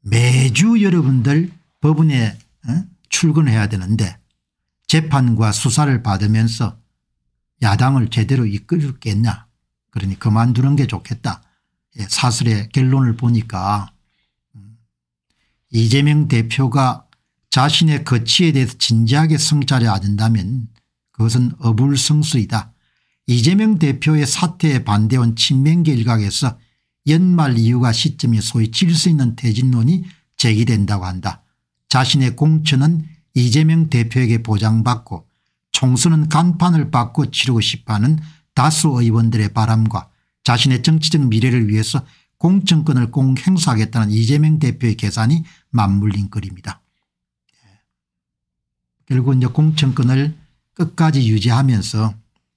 매주 여러분들 법원에 어, 출근해야 되는데 재판과 수사를 받으면서 야당을 제대로 이끌겠냐 그러니 그만두는 게 좋겠다 예, 사슬의 결론을 보니까 음. 이재명 대표가 자신의 거취에 대해서 진지하게 성찰해 아준다면 그것은 어불성수이다. 이재명 대표의 사태에 반대한 친명계 일각에서 연말 이유가 시점이 소위 질 수 있는 퇴진론이 제기된다고 한다. 자신의 공천은 이재명 대표에게 보장받고 총수는 간판을 받고 치르고 싶어하는 다수 의원들의 바람과 자신의 정치적 미래를 위해서 공천권을 꼭행사하겠다는 이재명 대표의 계산이 맞물린 글입니다. 예. 결국 이제 공천권을 끝까지 유지하면서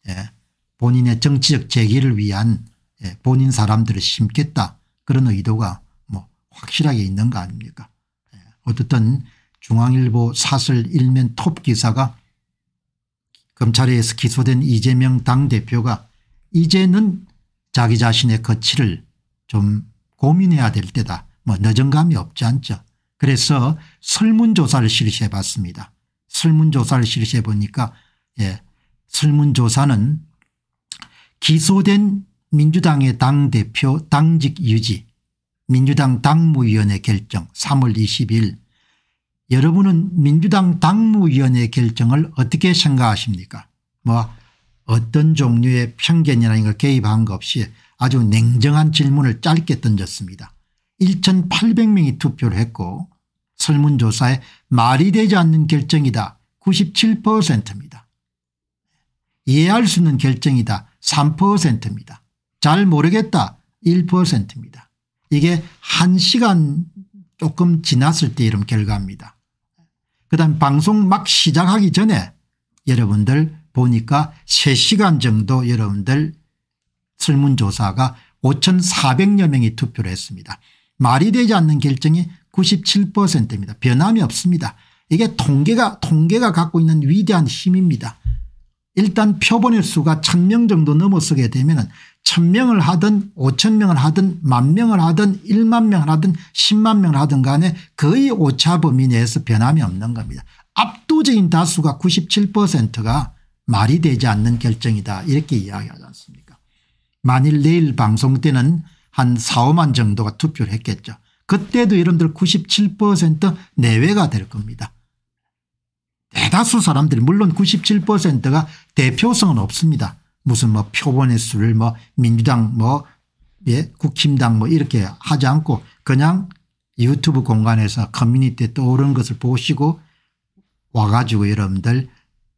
예, 본인의 정치적 재기를 위한 예, 본인 사람들을 심겠다 그런 의도가 뭐 확실하게 있는 거 아닙니까 예, 어쨌든 중앙일보 사설 일면 톱 기사가 검찰에서 기소된 이재명 당대표가 이제는 자기 자신의 거취를 좀 고민해야 될 때다 뭐 늦은감이 없지 않죠 그래서 설문조사를 실시해 봤습니다 설문조사를 실시해 보니까 예. 설문조사는 기소된 민주당의 당대표 당직 유지 민주당 당무위원회 결정 3월 20일 여러분은 민주당 당무위원회 결정을 어떻게 생각하십니까 뭐 어떤 종류의 편견이라는 걸 개입한 것 없이 아주 냉정한 질문을 짧게 던졌습니다. 1800명이 투표를 했고 설문조사에 말이 되지 않는 결정이다 97%입니다. 이해할 수 있는 결정이다 3%입니다. 잘 모르겠다 1%입니다. 이게 1시간 조금 지났을 때 이런 결과입니다. 그 다음 방송 막 시작하기 전에 여러분들 보니까 3시간 정도 여러분들 설문조사가 5,400여 명이 투표를 했습니다. 말이 되지 않는 결정이 97%입니다. 변함이 없습니다. 이게 통계가 통계가 갖고 있는 위대한 힘입니다. 일단 표본일 수가 1 0 0 0명 정도 넘어서게 되면 1 0 0 0명을 하든 5 0 0 0명을 하든 만명을 하든 1만명을 하든 1 0만명을 하든 간에 거의 오차 범위 내에서 변함이 없는 겁니다. 압도적인 다수가 97%가 말이 되지 않는 결정이다 이렇게 이야기하지 않습니까 만일 내일 방송 때는 한 4, 5만 정도가 투표를 했겠죠. 그때도 여러분들 97% 내외가 될 겁니다. 대다수 사람들이 물론 97%가 대표성은 없습니다. 무슨 뭐 표본의 수를 뭐 민주당 뭐 예, 국힘당 뭐 이렇게 하지 않고 그냥 유튜브 공간에서 커뮤니티에 떠오른 것을 보시고 와가지고 여러분들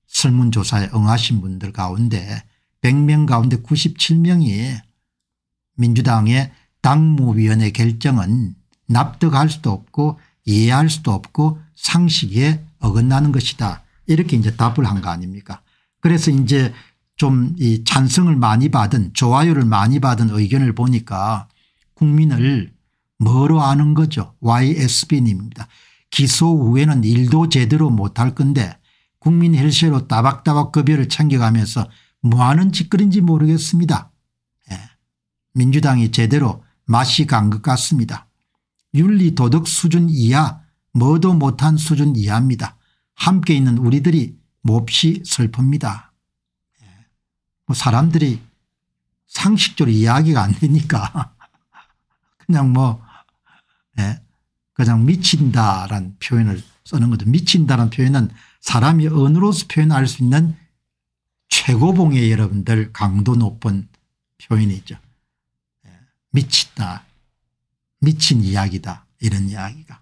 설문조사에 응하신 분들 가운데 100명 가운데 97명이 민주당의 당무위원회 결정은 납득할 수도 없고 이해할 수도 없고 상식에 어긋나는 것이다. 이렇게 이제 답을 한 거 아닙니까? 그래서 이제 좀 이 찬성을 많이 받은 좋아요를 많이 받은 의견을 보니까 국민을 뭐로 아는 거죠. YSB님입니다. 기소 후에는 일도 제대로 못할 건데 국민 헬세로 따박따박 급여를 챙겨가면서 뭐하는 짓거리인지 모르겠습니다. 예. 민주당이 제대로 맛이 간 것 같습니다. 윤리도덕 수준 이하 뭐도 못한 수준 이하입니다. 함께 있는 우리들이 몹시 슬픕니다. 예. 뭐 사람들이 상식적으로 이야기가 안 되니까 그냥 뭐 예, 그냥 미친다란 표현을 쓰는 거죠. 미친다란 표현은 사람이 언어로서 표현할 수 있는 최고봉의 여러분들 강도 높은 표현이죠. 예, 미친다. 미친 이야기다. 이런 이야기가.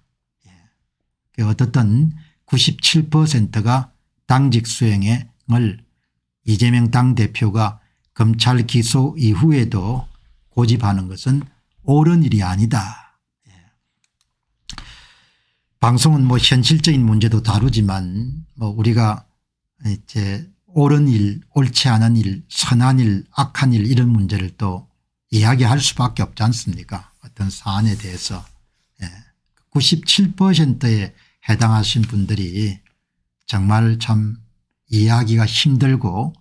얻었던 97%가 당직 수행을 이재명 당대표가 검찰 기소 이후에도 고집하는 것은 옳은 일이 아니다. 예. 방송은 뭐 현실적인 문제도 다루지만 뭐 우리가 이제 옳은 일 옳지 않은 일 선한 일 악한 일 이런 문제를 또 이야기할 수밖에 없지 않습니까 어떤 사안에 대해서 97%의 예. 해당하신 분들이 정말 참 이해하기가 힘들고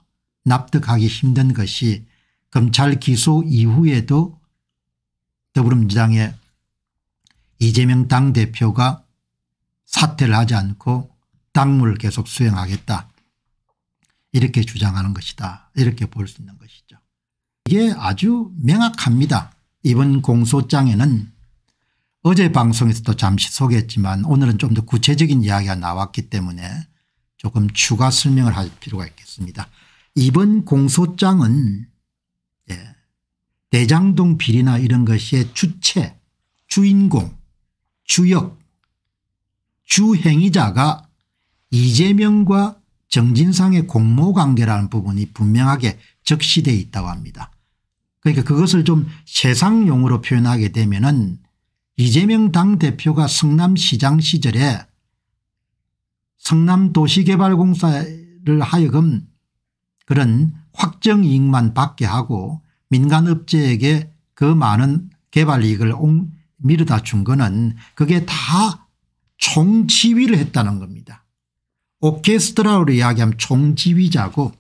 납득하기 힘든 것이 검찰 기소 이후에도 더불어민주당의 이재명 당대표가 사퇴를 하지 않고 당무를 계속 수행하겠다 이렇게 주장하는 것이다 이렇게 볼 수 있는 것이죠. 이게 아주 명확합니다. 이번 공소장에는 어제 방송에서도 잠시 소개했지만 오늘은 좀 더 구체적인 이야기가 나왔기 때문에 조금 추가 설명을 할 필요가 있겠습니다. 이번 공소장은 예, 대장동 비리나 이런 것의 주체 주인공 주역 주행위자가 이재명과 정진상의 공모관계라는 부분이 분명하게 적시되어 있다고 합니다. 그러니까 그것을 좀 세상용어로 표현하게 되면 은 이재명 당대표가 성남시장 시절에 성남도시개발공사를 하여금 그런 확정이익만 받게 하고 민간업체에게 그 많은 개발이익을 미루다준 거는 그게 다 총지휘를 했다는 겁니다. 오케스트라로 이야기하면 총지휘자고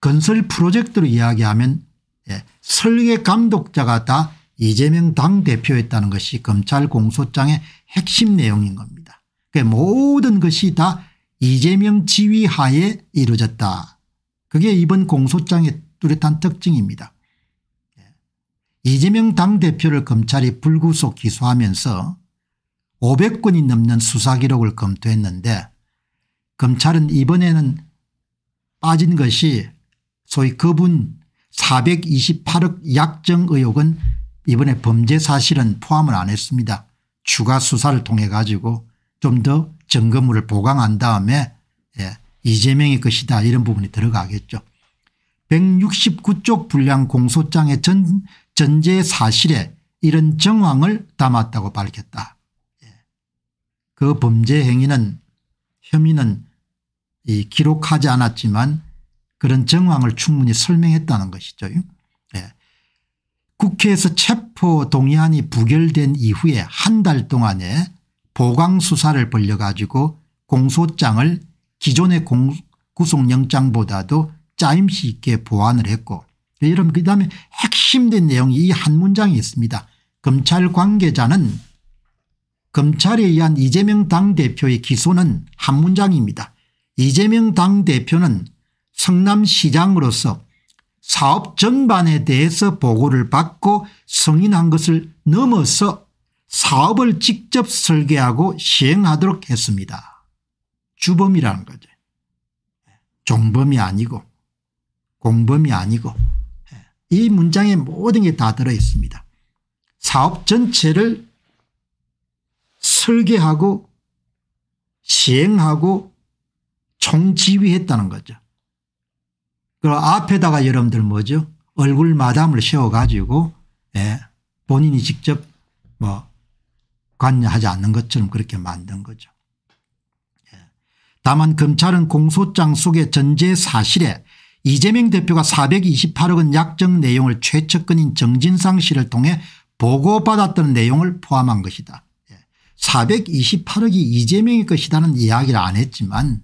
건설 프로젝트로 이야기하면 예, 설계 감독자가 다 이재명 당대표였다는 것이 검찰 공소장의 핵심 내용인 겁니다. 그 모든 것이 다 이재명 지휘하에 이루어졌다. 그게 이번 공소장의 뚜렷한 특징입니다. 예. 이재명 당대표를 검찰이 불구속 기소하면서 500건이 넘는 수사기록을 검토했는데 검찰은 이번에는 빠진 것이 소위 그분 428억 약정 의혹은 이번에 범죄 사실은 포함을 안 했습니다. 추가 수사를 통해 가지고 좀더 점검물을 보강한 다음에 예, 이재명의 것이다 이런 부분이 들어가겠죠. 169쪽 분량 공소장의 전, 전제 사실에 이런 정황을 담았다고 밝혔다. 예. 그 범죄 행위는 혐의는 기록하지 않았지만 그런 정황을 충분히 설명했다는 것이죠. 국회에서 체포 동의안이 부결된 이후에 한 달 동안에 보강수사를 벌려가지고 공소장을 기존의 공, 구속영장보다도 짜임시 있게 보완을 했고 여러분 예, 그 다음에 핵심된 내용이 이 한 문장이 있습니다. 검찰 관계자는 검찰에 의한 이재명 당대표의 기소는 한 문장입니다. 이재명 당대표는 성남시장으로서 사업 전반에 대해서 보고를 받고 승인한 것을 넘어서 사업을 직접 설계하고 시행하도록 했습니다. 주범이라는 거죠. 종범이 아니고 공범이 아니고 예, 이 문장에 모든 게 다 들어있습니다. 사업 전체를 설계하고 시행하고 총지휘했다는 거죠. 그 앞에다가 여러분들 뭐죠 얼굴 마담을 세워가지고 예 본인이 직접 뭐 관여하지 않는 것처럼 그렇게 만든 거죠. 예. 다만 검찰은 공소장 속의 전제 사실에 이재명 대표가 428억 원 약정 내용을 최측근인 정진상 씨를 통해 보고받았던 내용을 포함한 것이다. 428억이 예. 이재명의 것이라는 이야기를 안 했지만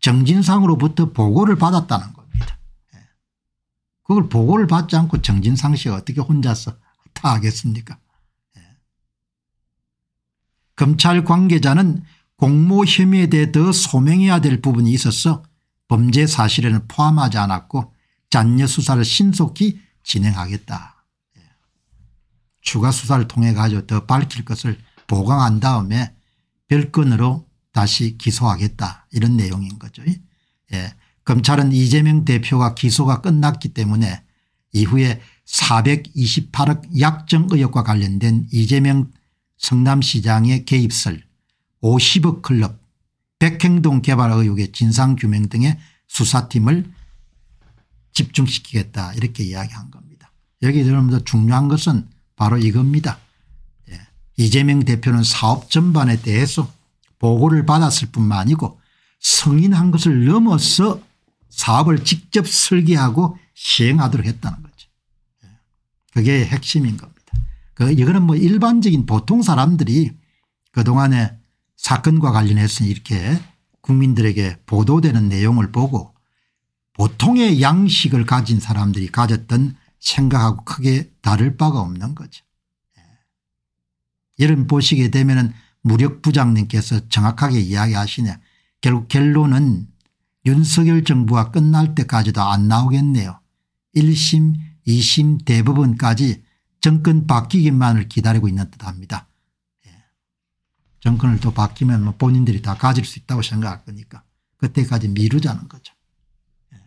정진상으로부터 보고를 받았다는 것. 그걸 보고를 받지 않고 정진상 씨가 어떻게 혼자서 다 하겠습니까 예. 검찰 관계자는 공모 혐의에 대해 더 소명해야 될 부분이 있어서 범죄 사실에는 포함하지 않았고 잔여 수사를 신속히 진행하겠다. 예. 추가 수사를 통해 가지고 더 밝힐 것을 보강한 다음에 별건으로 다시 기소하겠다 이런 내용인 거죠. 예. 검찰은 이재명 대표가 기소가 끝났기 때문에 이후에 428억 약정 의혹과 관련된 이재명 성남시장의 개입설 50억 클럽 백행동 개발 의혹의 진상규명 등의 수사팀을 집중시키겠다 이렇게 이야기한 겁니다. 여기 여러분들 중요한 것은 바로 이겁니다. 예. 이재명 대표는 사업 전반에 대해서 보고를 받았을 뿐만 아니고 승인한 것을 넘어서 사업을 직접 설계하고 시행하도록 했다는 거죠. 그게 핵심인 겁니다. 그 이거는 뭐 일반적인 보통 사람들이 그동안에 사건과 관련해서 이렇게 국민들에게 보도되는 내용을 보고 보통의 양식을 가진 사람들이 가졌던 생각하고 크게 다를 바가 없는 거죠. 여러 예. 보시게 되면 무력부장님께서 정확하게 이야기하시네. 결국 결론은 윤석열 정부가 끝날 때까지도 안 나오겠네요. 1심 2심 대법원까지 정권 바뀌기만을 기다리고 있는 듯합니다. 예. 정권을 또 바뀌면 뭐 본인들이 다 가질 수 있다고 생각할 거니까 그때까지 미루자는 거죠. 예.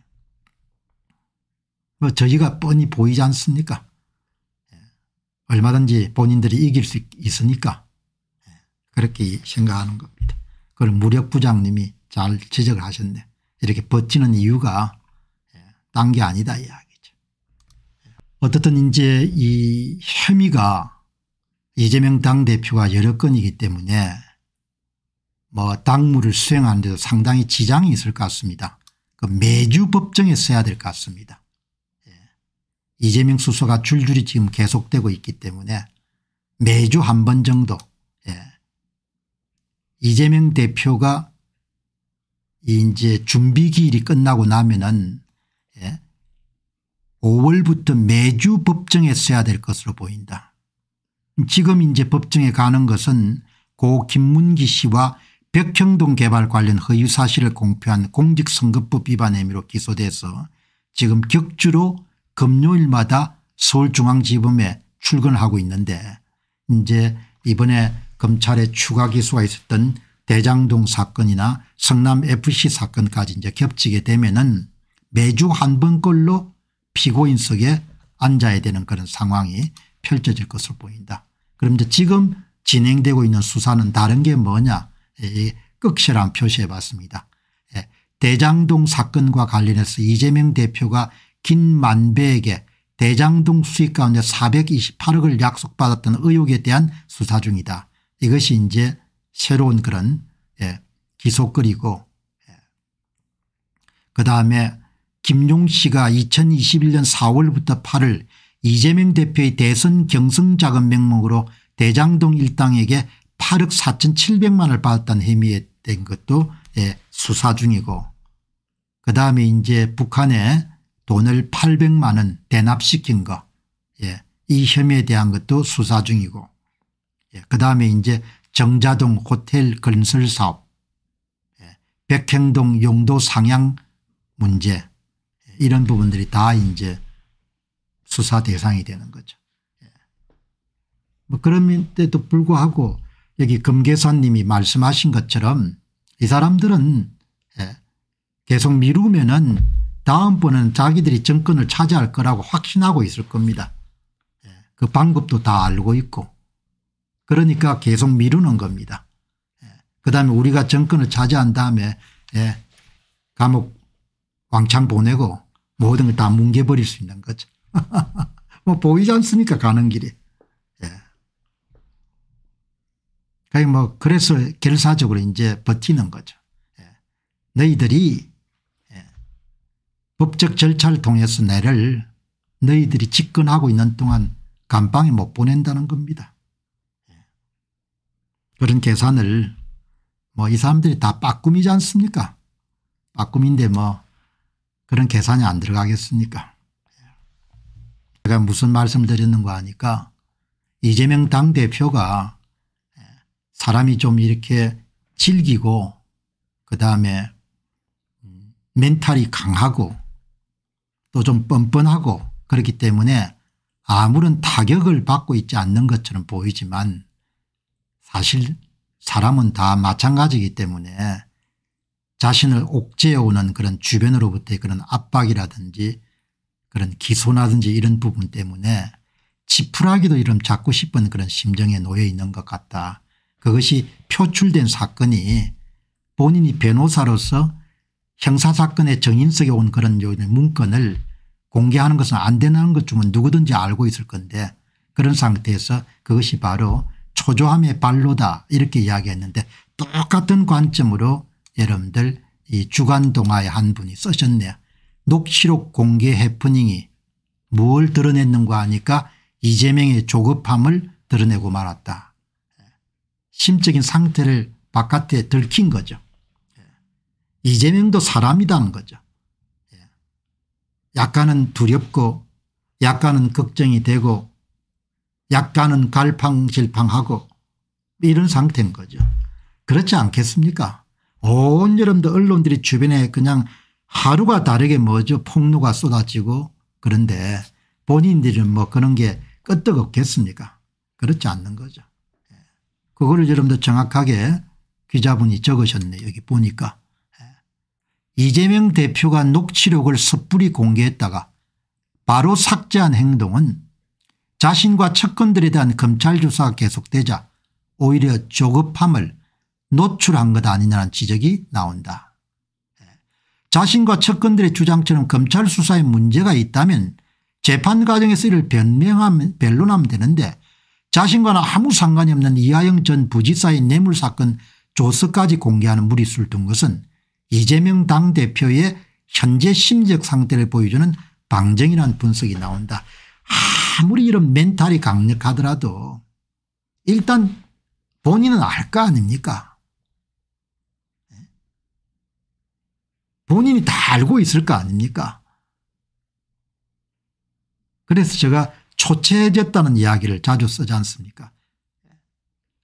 뭐 저희가 뻔히 보이지 않습니까 예. 얼마든지 본인들이 이길 수 있으니까 예. 그렇게 생각하는 겁니다. 그걸 무력부장님이 잘 지적을 하셨네 요 이렇게 버티는 이유가 예, 딴게 아니다 이야기죠. 어떻든 이제 이 혐의가 이재명 당대표가 여러 건이기 때문에 뭐 당무를 수행하는 데도 상당히 지장이 있을 것 같습니다. 그 매주 법정에 써야 될 것 같습니다. 예. 이재명 수소가 줄줄이 지금 계속되고 있기 때문에 매주 한 번 정도 예. 이재명 대표가 이제 준비 기일이 끝나고 나면은 예 5월부터 매주 법정에 써야 될 것으로 보인다. 지금 이제 법정에 가는 것은 고 김문기 씨와 백형동 개발 관련 허위 사실을 공표한 공직선거법 위반 혐의로 기소돼서 지금 격주로 금요일마다 서울중앙지검에 출근하고 있는데 이제 이번에 검찰의 추가 기소가 있었던 대장동 사건이나 성남 fc 사건까지 이제 겹치게 되면은 매주 한 번꼴로 피고인석에 앉아야 되는 그런 상황이 펼쳐질 것으로 보인다. 그럼 이제 지금 진행되고 있는 수사는 다른 게 뭐냐 끝이란 예, 표시해 봤습니다. 예. 대장동 사건과 관련해서 이재명 대표가 김만배에게 대장동 수익 가운데 428억을 약속받았던 의혹에 대한 수사 중이다. 이것이 이제 새로운 그런 예, 기속글이고 예. 그다음에 김용 씨가 2021년 4월부터 8월 이재명 대표의 대선 경선 자금 명목으로 대장동 일당에게 8억 4,700만 원을 받았다는 혐의에 된 것도 예, 수사 중이고 그다음에 이제 북한에 돈을 800만 원 대납시킨 거. 예. 이 혐의에 대한 것도 수사 중이고 예. 그다음에 이제 정자동 호텔 건설 사업 예, 백행동 용도 상향 문제 예, 이런 부분들이 다 이제 수사 대상이 되는 거죠. 예. 뭐 그런데도 불구하고 여기 금계선님이 말씀하신 것처럼 이 사람들은 계속 미루면은 다음번은 자기들이 정권을 차지할 거라고 확신하고 있을 겁니다. 그 방법도 다 알고 있고 그러니까 계속 미루는 겁니다. 예. 그다음에 우리가 정권을 차지한 다음에 예. 감옥 왕창 보내고 모든 걸 다 뭉개버릴 수 있는 거죠. 뭐 보이지 않습니까 가는 길이. 예. 뭐 그래서 결사적으로 이제 버티는 거죠. 예. 너희들이 예. 법적 절차를 통해서 내를 너희들이 집권하고 있는 동안 감방에 못 보낸다는 겁니다. 그런 계산을 뭐 이 사람들이 다 빠꿈이지 않습니까 빠꿈인데 뭐 그런 계산이 안 들어가겠습니까 제가 무슨 말씀을 드리는가 하니까 이재명 당대표가 사람이 좀 이렇게 질기고 그다음에 멘탈이 강하고 또 좀 뻔뻔하고 그렇기 때문에 아무런 타격을 받고 있지 않는 것처럼 보이지만 사실 사람은 다 마찬가지이기 때문에 자신을 옥죄어오는 그런 주변으로부터의 그런 압박이라든지 그런 기소나든지 이런 부분 때문에 지푸라기도 이름 잡고 싶은 그런 심정에 놓여 있는 것 같다. 그것이 표출된 사건이 본인이 변호사로서 형사사건의 정인석에 온 그런 문건을 공개하는 것은 안 되는 것쯤은 누구든지 알고 있을 건데 그런 상태에서 그것이 바로 초조함의 발로다 이렇게 이야기했는데 똑같은 관점으로 여러분들 이 주간동화의 한 분이 쓰셨네요. 녹취록 공개 해프닝이 뭘 드러냈는가 하니까 이재명의 조급함을 드러내고 말았다. 심적인 상태를 바깥에 들킨 거죠. 이재명도 사람이다는 거죠. 약간은 두렵고 약간은 걱정이 되고 약간은 갈팡질팡하고 이런 상태인 거죠. 그렇지 않겠습니까 온 여름도 언론들이 주변에 그냥 하루가 다르게 뭐죠 폭로가 쏟아지고 그런데 본인들은 뭐 그런 게 끄떡 없겠습니까 그렇지 않는 거죠. 예. 그거를 여러분들 정확하게 기자분이 적으셨네 여기 보니까. 예. 이재명 대표가 녹취록을 섣불리 공개했다가 바로 삭제한 행동은 자신과 측근들에 대한 검찰 조사가 계속되자 오히려 조급함을 노출한 것 아니냐는 지적이 나온다. 예. 자신과 측근들의 주장처럼 검찰 수사에 문제가 있다면 재판 과정에서 이를 변명하면 변론하면 되는데 자신과는 아무 상관이 없는 이하영 전 부지사의 뇌물사건 조서까지 공개하는 무리수를 둔 것은 이재명 당대표의 현재 심적 상태를 보여주는 방정이라는 분석이 나온다. 아무리 이런 멘탈이 강력하더라도 일단 본인은 알 거 아닙니까 본인이 다 알고 있을 거 아닙니까 그래서 제가 초췌해졌다는 이야기를 자주 쓰지 않습니까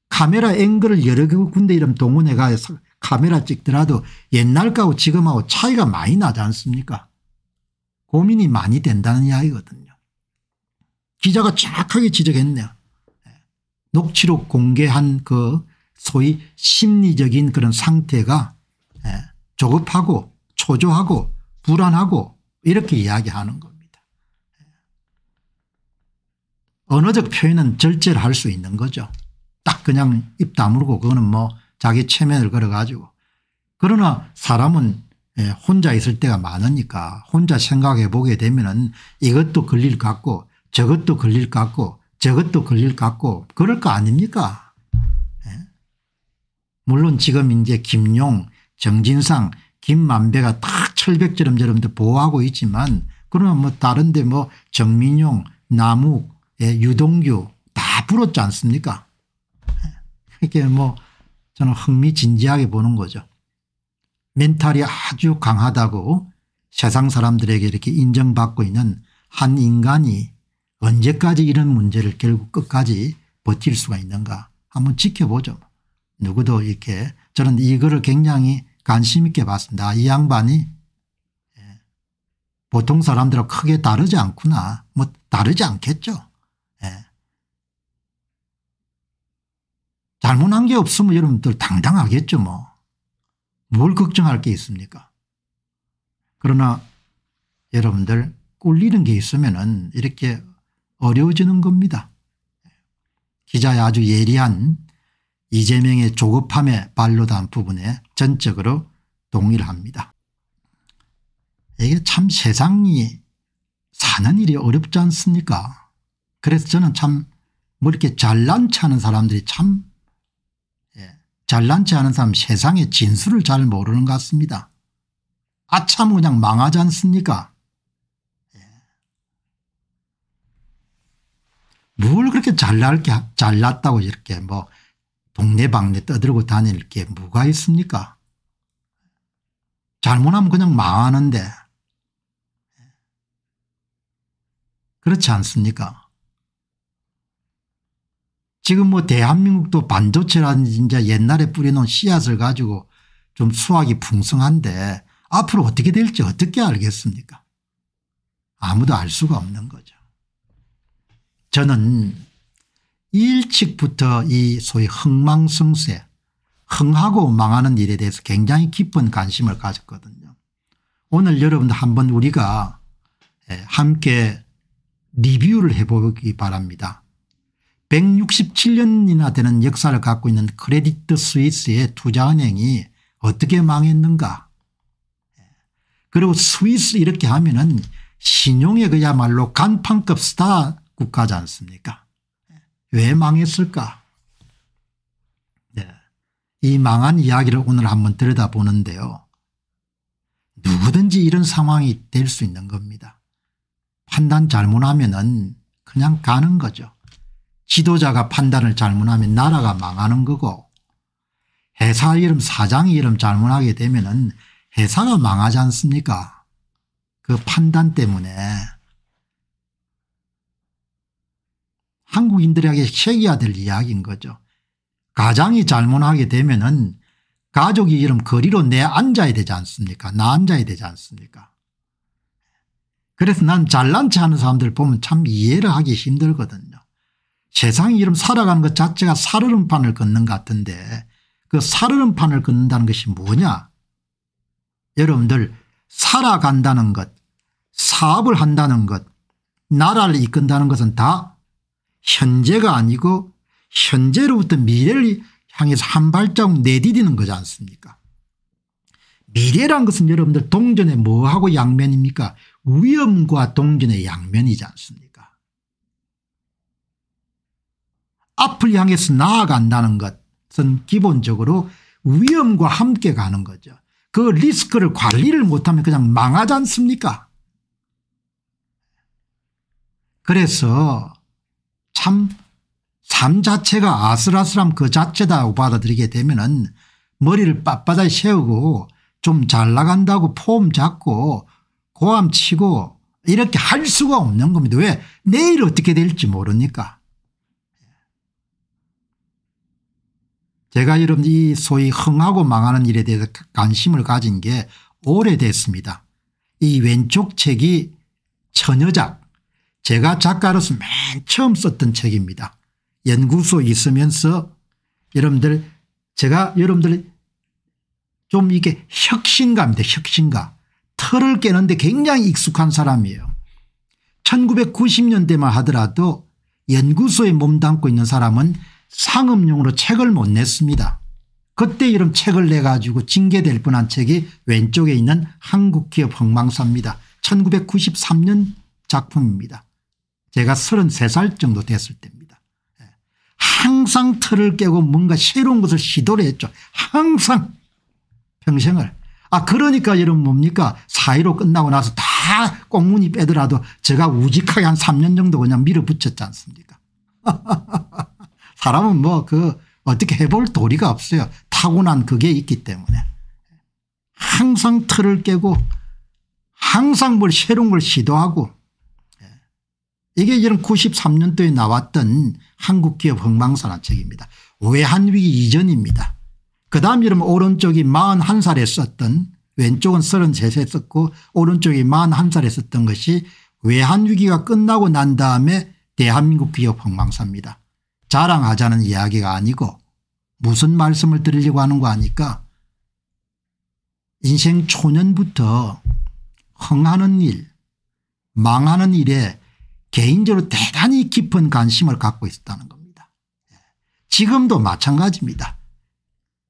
카메라 앵글을 여러 군데 이런 동원해 가서 카메라 찍더라도 옛날 거하고 지금하고 차이가 많이 나지 않습니까 고민이 많이 된다는 이야기거든요. 기자가 정확하게 지적했네요. 예. 녹취록 공개한 그 소위 심리적인 그런 상태가 예, 조급하고 초조하고 불안하고 이렇게 이야기하는 겁니다. 예. 언어적 표현은 절제를 할 수 있는 거죠. 딱 그냥 입 다물고 그거는 뭐 자기 체면을 걸어가지고 그러나 사람은 혼자 있을 때가 많으니까 혼자 생각해 보게 되면 은 이것도 걸릴 것 같고 저것도 걸릴 것 같고 저것도 걸릴 것 같고 그럴 거 아닙니까? 예? 물론 지금 이제 김용, 정진상, 김만배가 다 철벽처럼 보호하고 있지만 그러면 뭐 다른데 뭐 정민용, 남욱, 예, 유동규 다 불었지 않습니까? 예? 이게 뭐 저는 흥미진지하게 보는 거죠. 멘탈이 아주 강하다고 세상 사람들에게 이렇게 인정받고 있는 한 인간이 언제까지 이런 문제를 결국 끝까지 버틸 수가 있는가 한번 지켜보죠. 누구도 이렇게 저는 이거를 굉장히 관심 있게 봤습니다. 이 양반이 예, 보통 사람들하고 크게 다르지 않구나. 뭐 다르지 않겠죠. 예. 잘못한 게 없으면 여러분들 당당하겠죠 뭐. 뭘 걱정할 게 있습니까. 그러나 여러분들 꿀리는 게 있으면 은 이렇게 어려워지는 겁니다. 기자의 아주 예리한 이재명의 조급함의 발로단 부분에 전적으로 동의 합니다. 이게 참 세상이 사는 일이 어렵지 않습니까 그래서 저는 참 뭐 이렇게 잘난 체하는 사람들이 참 예, 잘난 체하는 사람 세상의 진수를 잘 모르는 것 같습니다. 아참 그냥 망하지 않습니까 뭘 그렇게 잘났게 잘났다고 이렇게 뭐 동네방네 떠들고 다닐 게 뭐가 있습니까 잘못하면 그냥 망하는데 그렇지 않습니까 지금 뭐 대한민국도 반도체라든지 이제 옛날에 뿌려놓은 씨앗을 가지고 좀 수확이 풍성한데 앞으로 어떻게 될지 어떻게 알겠습니까 아무도 알 수가 없는 거죠. 저는 일찍부터 이 소위 흥망성쇠 흥하고 망하는 일에 대해서 굉장히 깊은 관심을 가졌거든요. 오늘 여러분들 한번 우리가 예, 함께 리뷰를 해보기 바랍니다. 167년이나 되는 역사를 갖고 있는 크레디트 스위스의 투자은행이 어떻게 망했는가 예. 그리고 스위스 이렇게 하면은 신용의 그야말로 간판급 스타 국가지 않습니까 왜 망했을까 네. 이 망한 이야기를 오늘 한번 들여다보는데요. 누구든지 이런 상황이 될 수 있는 겁니다. 판단 잘못하면 그냥 가는 거죠. 지도자가 판단을 잘못하면 나라가 망하는 거고 회사 이름 사장 이름 잘못하게 되면 회사가 망하지 않습니까 그 판단 때문에 한국인들에게 새겨야 될 이야기인 거죠. 가장이 잘못하게 되면 은 가족이 이런 거리로 내 앉아야 되지 않습니까 나 앉아야 되지 않습니까 그래서 난 잘난 체 하는 사람들 보면 참 이해를 하기 힘들거든요. 세상이 이름 살아가는 것 자체가 살얼음판을 걷는 것 같은데 그 살얼음판을 걷는다는 것이 뭐냐 여러분들 살아간다는 것 사업을 한다는 것 나라를 이끈다는 것은 다 현재가 아니고 현재로부터 미래를 향해서 한 발짝 내디디는 거지 않습니까 미래란 것은 여러분들 동전의 뭐하고 양면입니까 위험과 동전의 양면이지 않습니까 앞을 향해서 나아간다는 것은 기본적으로 위험과 함께 가는 거죠. 그 리스크를 관리를 못하면 그냥 망하지 않습니까 그래서 참삶 자체가 아슬아슬함 그 자체다고 받아들이게 되면은 머리를 빳빳하게 세우고 좀 잘 나간다고 폼 잡고 고함 치고 이렇게 할 수가 없는 겁니다. 왜 내일 어떻게 될지 모르니까. 제가 여러분 이 소위 흥하고 망하는 일에 대해서 관심을 가진 게 오래됐습니다. 이 왼쪽 책이 처녀작 제가 작가로서 맨 처음 썼던 책입니다. 연구소 있으면서 여러분들 제가 여러분들 좀 이게 혁신가입니다. 혁신가. 털을 깨는데 굉장히 익숙한 사람이에요. 1990년대만 하더라도 연구소에 몸담고 있는 사람은 상업용으로 책을 못 냈습니다. 그때 이런 책을 내가지고 징계될 뻔한 책이 왼쪽에 있는 한국기업 흥망사입니다. 1993년 작품입니다. 제가 33살 정도 됐을 때입니다. 예. 항상 틀을 깨고 뭔가 새로운 것을 시도를 했죠. 항상 평생을. 아 그러니까 여러분 뭡니까 사이로 끝나고 나서 다 꽁무니 빼더라도 제가 우직하게 한 3년 정도 그냥 밀어붙였지 않습니까 사람은 뭐 그 어떻게 해볼 도리가 없어요. 타고난 그게 있기 때문에. 항상 틀을 깨고 항상 뭘 새로운 걸 시도하고 이게 저는 93년도에 나왔던 한국기업 흥망사화책입니다 외환위기 이전입니다. 그 다음 이름 오른쪽이 41살에 썼던 왼쪽은 33세 썼고 오른쪽이 41살에 썼던 것이 외환위기가 끝나고 난 다음에 대한민국 기업 흥망사입니다. 자랑하자는 이야기가 아니고 무슨 말씀을 드리려고 하는 거 아니까 인생 초년부터 흥하는 일 망하는 일에 개인적으로 대단히 깊은 관심을 갖고 있었다는 겁니다. 예. 지금도 마찬가지입니다.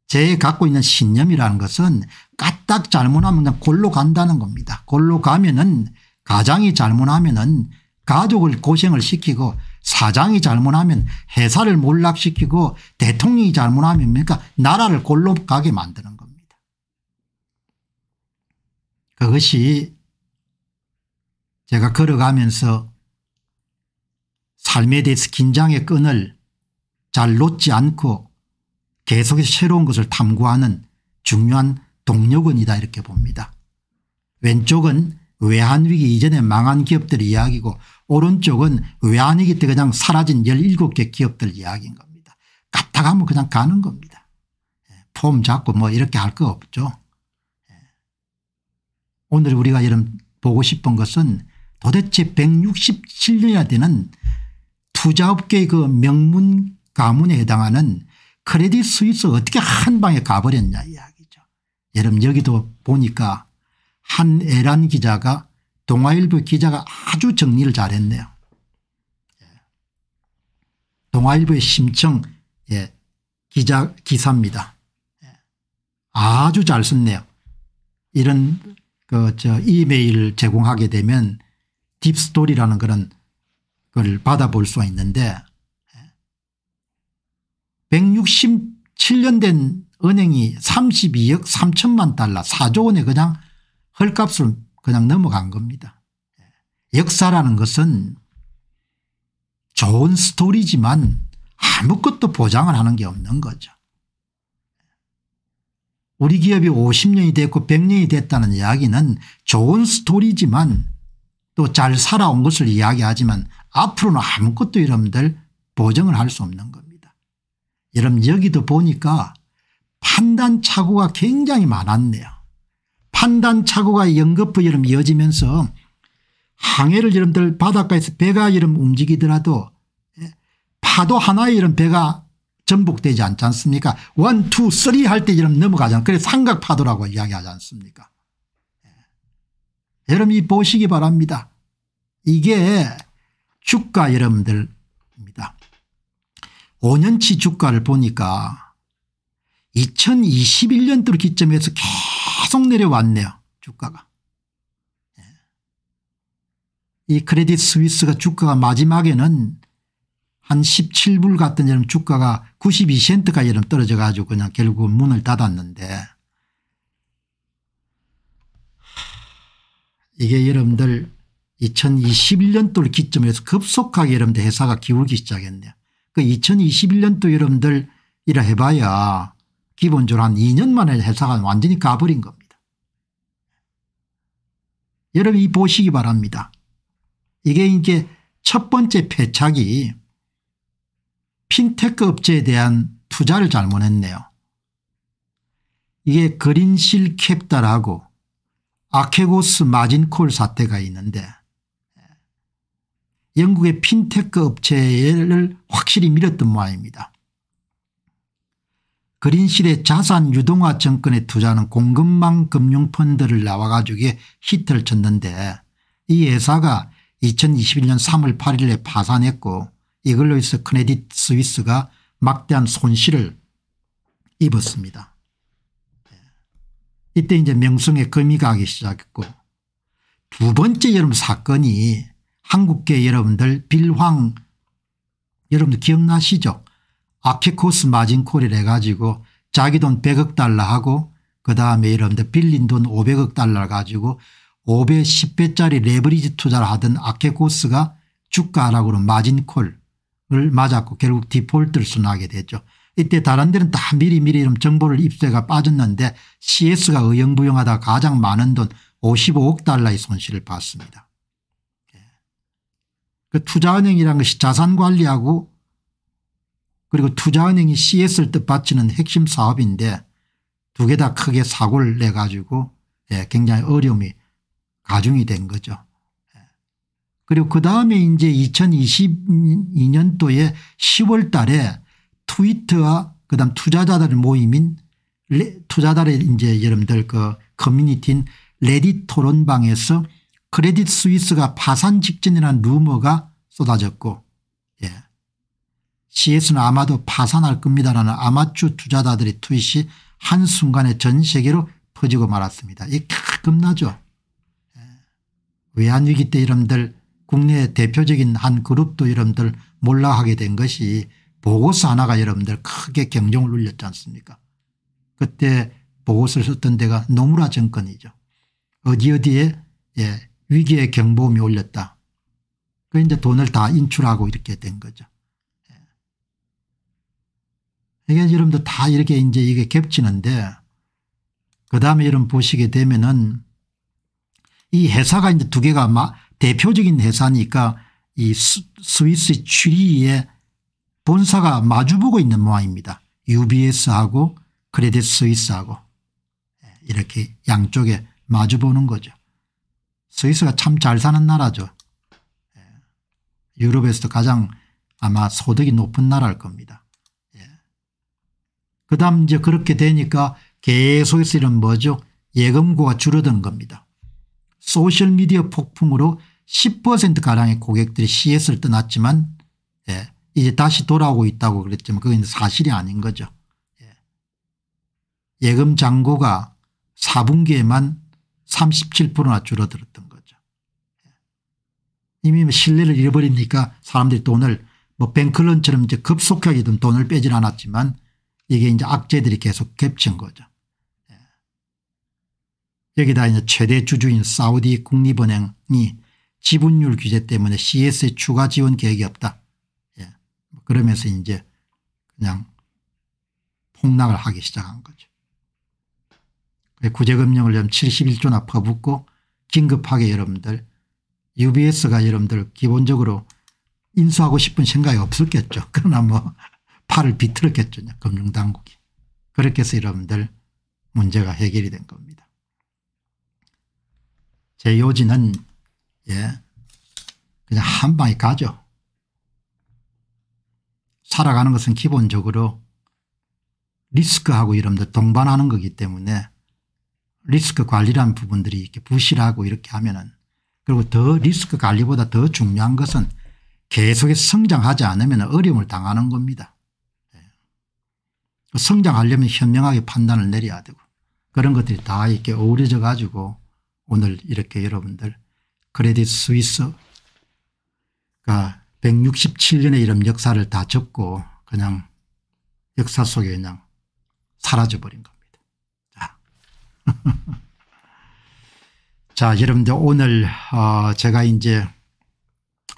제 갖고 있는 신념이라는 것은 까딱 잘못하면 그냥 골로 간다는 겁니다. 골로 가면은 가장이 잘못하면은 가족을 고생을 시키고 사장이 잘못하면 회사를 몰락시키고 대통령이 잘못하면 그러니까 나라를 골로 가게 만드는 겁니다. 그것이 제가 걸어가면서 삶에 대해서 긴장의 끈을 잘 놓지 않고 계속해서 새로운 것을 탐구하는 중요한 동력원이다 이렇게 봅니다. 왼쪽은 외환위기 이전에 망한 기업들 이야기고 오른쪽은 외환위기 때 그냥 사라진 17개 기업들 이야기인 겁니다. 갔다 가면 뭐 그냥 가는 겁니다. 예, 폼 잡고 뭐 이렇게 할 거 없죠. 예. 오늘 우리가 이런 보고 싶은 것은 도대체 167년이나 되는 투자업계의 그 명문 가문에 해당하는 크레딧 스위스 어떻게 한 방에 가버렸냐 이야기죠. 여러분 여기도 보니까 한 애란 기자가 동아일보 기자가 아주 정리를 잘했네요. 예. 동아일보의 심청 예, 기자 기사입니다. 예. 아주 잘 썼네요. 이런 그저 이메일 제공하게 되면 딥스토리라는 그런 걸 받아볼 수가 있는데 167년 된 은행이 32억 3천만 달러 4조 원에 그냥 헐값을 그냥 넘어간 겁니다. 역사라는 것은 좋은 스토리지만 아무것도 보장을 하는 게 없는 거죠. 우리 기업이 50년이 됐고 100년이 됐다는 이야기는 좋은 스토리지만 또잘 살아온 것을 이야기하지만 앞으로는 아무것도 여러분들 보정을 할 수 없는 겁니다. 여러분 여기도 보니까 판단착오가 굉장히 많았네요. 판단착오가 연거푸 여름 이어지면서 항해를 여러분들 바닷가에서 배가 여름 움직이더라도 예, 파도 하나에 이런 배가 전복되지 않지 않습니까? 원, 투, 쓰리 할 때 이런 넘어가잖아요. 그래서 삼각파도라고 이야기하지 않습니까? 여러분이 보시기 바랍니다. 이게 주가 여러분들입니다. 5년치 주가를 보니까 2 0 2 1년도 기점에서 계속 내려왔네요. 주가가. 예. 이 크레딧 스위스가 주가가 마지막에는 한 17불 같은 여름 주가가 92센트까지 떨어져 가지고 그냥 결국 문을 닫았는데 이게 여러분들 2021년도를 기점에서 급속하게 여러분들 회사가 기울기 시작했네요. 그 2021년도 여러분들 이라 해봐야 기본적으로 한 2년 만에 회사가 완전히 가버린 겁니다. 여러분 이 보시기 바랍니다. 이게 이제 첫 번째 패착이 핀테크 업체에 대한 투자를 잘못했네요. 이게 그린실 캡달하고 아케고스 마진콜 사태가 있는데 예, 영국의 핀테크 업체를 확실히 밀었던 모양입니다. 그린실의 자산 유동화 정권에 투자하는 공급망 금융펀드를 나와가지고 히트를 쳤는데 이 회사가 2021년 3월 8일에 파산했고 이걸로 해서 크레딧 스위스가 막대한 손실을 입었습니다. 이때 이제 명성에 금이 가기 시작했고 두 번째 여러분 사건이 한국계 여러분들 빌황 여러분들 기억나시죠 아케코스 마진콜이 해가지고 자기 돈 100억 달러 하고 그다음에 여러분들 빌린 돈 500억 달러 가지고 5배 10배짜리 레버리지 투자를 하던 아케코스가 주가 하락으로 마진콜을 맞았고 결국 디폴트를 순하게 됐죠. 이때 다른 데는 다 미리미리 이런 정보를 입수해가 빠졌는데 cs가 의용부용하다 가장 많은 돈 55억 달러의 손실을 봤습니다. 예. 그 투자은행이라는 것이 자산관리하고 그리고 투자은행이 cs를 뜻받치는 핵심 사업인데 두 개 다 크게 사고를 내가지고 예, 굉장히 어려움이 가중이 된 거죠. 예. 그리고 그 다음에 이제 2022년도에 10월 달에 트위터와 그다음 투자자들 모임인 투자자의 이제 여러분들 그 커뮤니티인 레딧 토론방에서 크레딧 스위스가 파산 직전이라는 루머가 쏟아졌고 예. CS는 아마도 파산할 겁니다라는 아마추어 투자자들의 트윗이 한순간에 전 세계로 퍼지고 말았습니다. 이게 겁나죠. 예. 외환위기 때여러분들 국내 대표적인 한 그룹도 여러분들 몰락하게 된 것이 보고서 하나가 여러분들 크게 경종을 울렸지 않습니까 그때 보고서를 썼던 데가 노무라 정권이죠. 어디 어디에 예, 위기의 경보음이 올렸다. 그 이제 돈을 다 인출하고 이렇게 된 거죠. 예. 이게 여러분들 다 이렇게 이제 이게 겹치는데 그 다음에 여러분 보시게 되면은 이 회사가 이제 두 개가 대표적인 회사니까 이 스위스 취리의 본사가 마주보고 있는 모양입니다. UBS하고 크레딧 스위스하고 예, 이렇게 양쪽에 마주보는 거죠. 스위스가 참 잘 사는 나라죠. 예, 유럽에서도 가장 아마 소득이 높은 나라일 겁니다. 예. 그 다음 이제 그렇게 되니까 계속해서 이런 뭐죠 예금고가 줄어든 겁니다. 소셜미디어 폭풍으로 10%가량의 고객들이 CS를 떠났지만 이제 다시 돌아오고 있다고 그랬지만 그건 사실이 아닌 거죠. 예. 예금 잔고가 4분기에만 37%나 줄어들었던 거죠. 예. 이미 뭐 신뢰를 잃어버리니까 사람들이 돈을 뭐 뱅클런처럼 이제 급속하게 돈을 빼진 않았지만 이게 이제 악재들이 계속 겹친 거죠. 예. 여기다 이제 최대 주주인 사우디 국립은행이 지분율 규제 때문에 CS의 추가 지원 계획이 없다. 그러면서 이제 그냥 폭락을 하기 시작한 거죠. 구제금융을 71조나 퍼붓고 긴급하게 여러분들 UBS가 여러분들 기본적으로 인수하고 싶은 생각이 없었겠죠. 그러나 뭐 팔을 비틀었겠죠. 금융당국이. 그렇게 해서 여러분들 문제가 해결이 된 겁니다. 제 요지는 예 그냥 한 방에 가죠. 살아가는 것은 기본적으로 리스크하고 이런 데 동반하는 거기 때문에 리스크 관리라는 부분들이 이렇게 부실하고 이렇게 하면은 그리고 더 리스크 관리보다 더 중요한 것은 계속해서 성장하지 않으면 어려움을 당하는 겁니다. 예. 성장하려면 현명하게 판단을 내려야 되고 그런 것들이 다 이렇게 어우러져 가지고 오늘 이렇게 여러분들 크레딧 스위스가 167년의 이런 역사를 다 접고 그냥 역사 속에 그냥 사라져버린 겁니다. 자. 자, 여러분들 오늘 어 제가 이제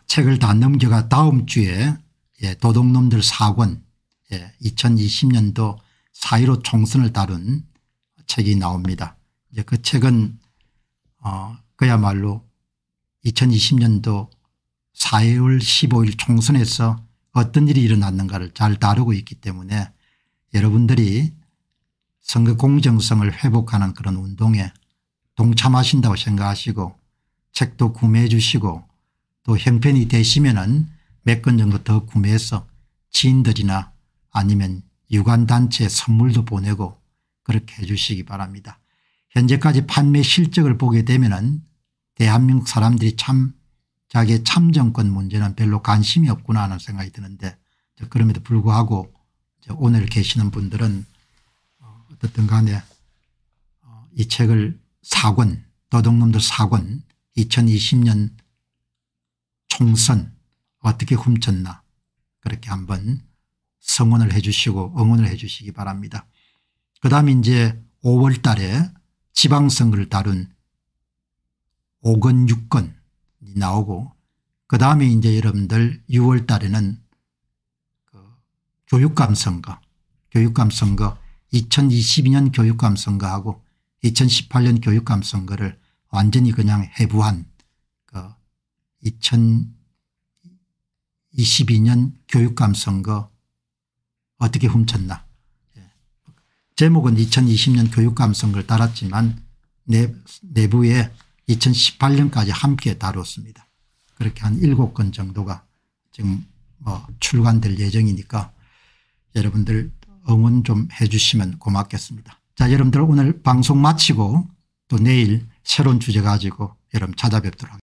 책을 다 넘겨가 다음 주에 예, 도둑놈들 4권 예, 2020년도 4.15 총선을 다룬 책이 나옵니다. 이제 그 책은 어, 그야말로 2020년도 4월 15일 총선에서 어떤 일이 일어났는가를 잘 다루고 있기 때문에 여러분들이 선거 공정성을 회복하는 그런 운동에 동참하신다고 생각하시고 책도 구매해 주시고 또 형편이 되시면 은몇권 정도 더 구매해서 지인들이나 아니면 유관단체에 선물도 보내고 그렇게 해 주시기 바랍니다. 현재까지 판매 실적을 보게 되면 은 대한민국 사람들이 참 자기의 참정권 문제는 별로 관심이 없구나 하는 생각이 드는데 그럼에도 불구하고 오늘 계시는 분들은 어, 어떻든 간에 어, 이 책을 사권 도둑놈들 사권 2020년 총선 어떻게 훔쳤나 그렇게 한번 성원을 해 주시고 응원을 해 주시기 바랍니다. 그 다음에 이제 5월 달에 지방선거를 다룬 5건 6건 나오고 그다음에 이제 여러분들 6월 달에는 그 교육감 선거 교육감 선거 2022년 교육감 선거하고 2018년 교육감 선거를 완전히 그냥 해부한 그 2022년 교육감 선거 어떻게 훔쳤나 예. 제목은 2020년 교육감 선거를 달았지만 내부에 2018년까지 함께 다뤘습니다. 그렇게 한 7건 정도가 지금 뭐 출간될 예정이니까 여러분들 응원 좀 해 주시면 고맙겠습니다. 자 여러분들 오늘 방송 마치고 또 내일 새로운 주제 가지고 여러분 찾아뵙도록 하겠습니다.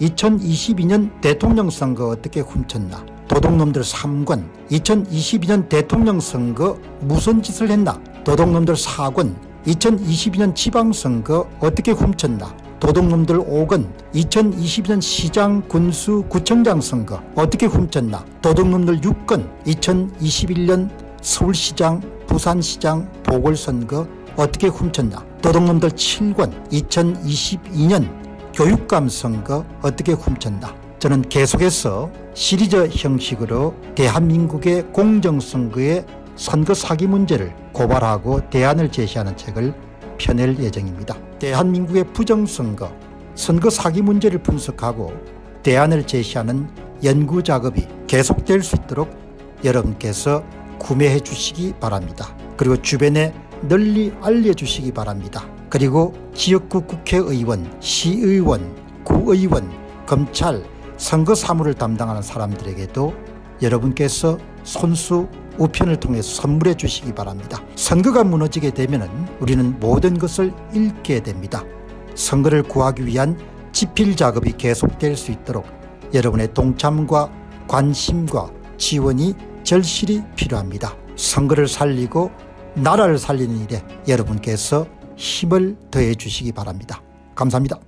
2022년 대통령 선거 어떻게 훔쳤나 도둑놈들 3권 2022년 대통령 선거 무슨 짓을 했나 도둑놈들 4권 2022년 지방선거 어떻게 훔쳤나 도둑놈들 5권 2022년 시장 군수 구청장 선거 어떻게 훔쳤나 도둑놈들 6권 2021년 서울시장 부산시장 보궐선거 어떻게 훔쳤나 도둑놈들 7권 2022년 교육 감 선거 어떻게 훔친다. 저는 계속해서 시리즈 형식으로 대한민국의 공정선거의 선거 사기 문제를 고발하고 대안을 제시하는 책을 펴낼 예정입니다. 대한민국의 부정선거, 선거 사기 문제를 분석하고 대안을 제시하는 연구 작업이 계속될 수 있도록 여러분께서 구매해 주시기 바랍니다. 그리고 주변에 널리 알려주시기 바랍니다. 그리고 지역구 국회의원, 시의원, 구의원, 검찰, 선거 사무를 담당하는 사람들에게도 여러분께서 손수 우편을 통해 선물해 주시기 바랍니다. 선거가 무너지게 되면 우리는 모든 것을 잃게 됩니다. 선거를 구하기 위한 지필 작업이 계속될 수 있도록 여러분의 동참과 관심과 지원이 절실히 필요합니다. 선거를 살리고 나라를 살리는 일에 여러분께서 힘을 더해 주시기 바랍니다. 감사합니다.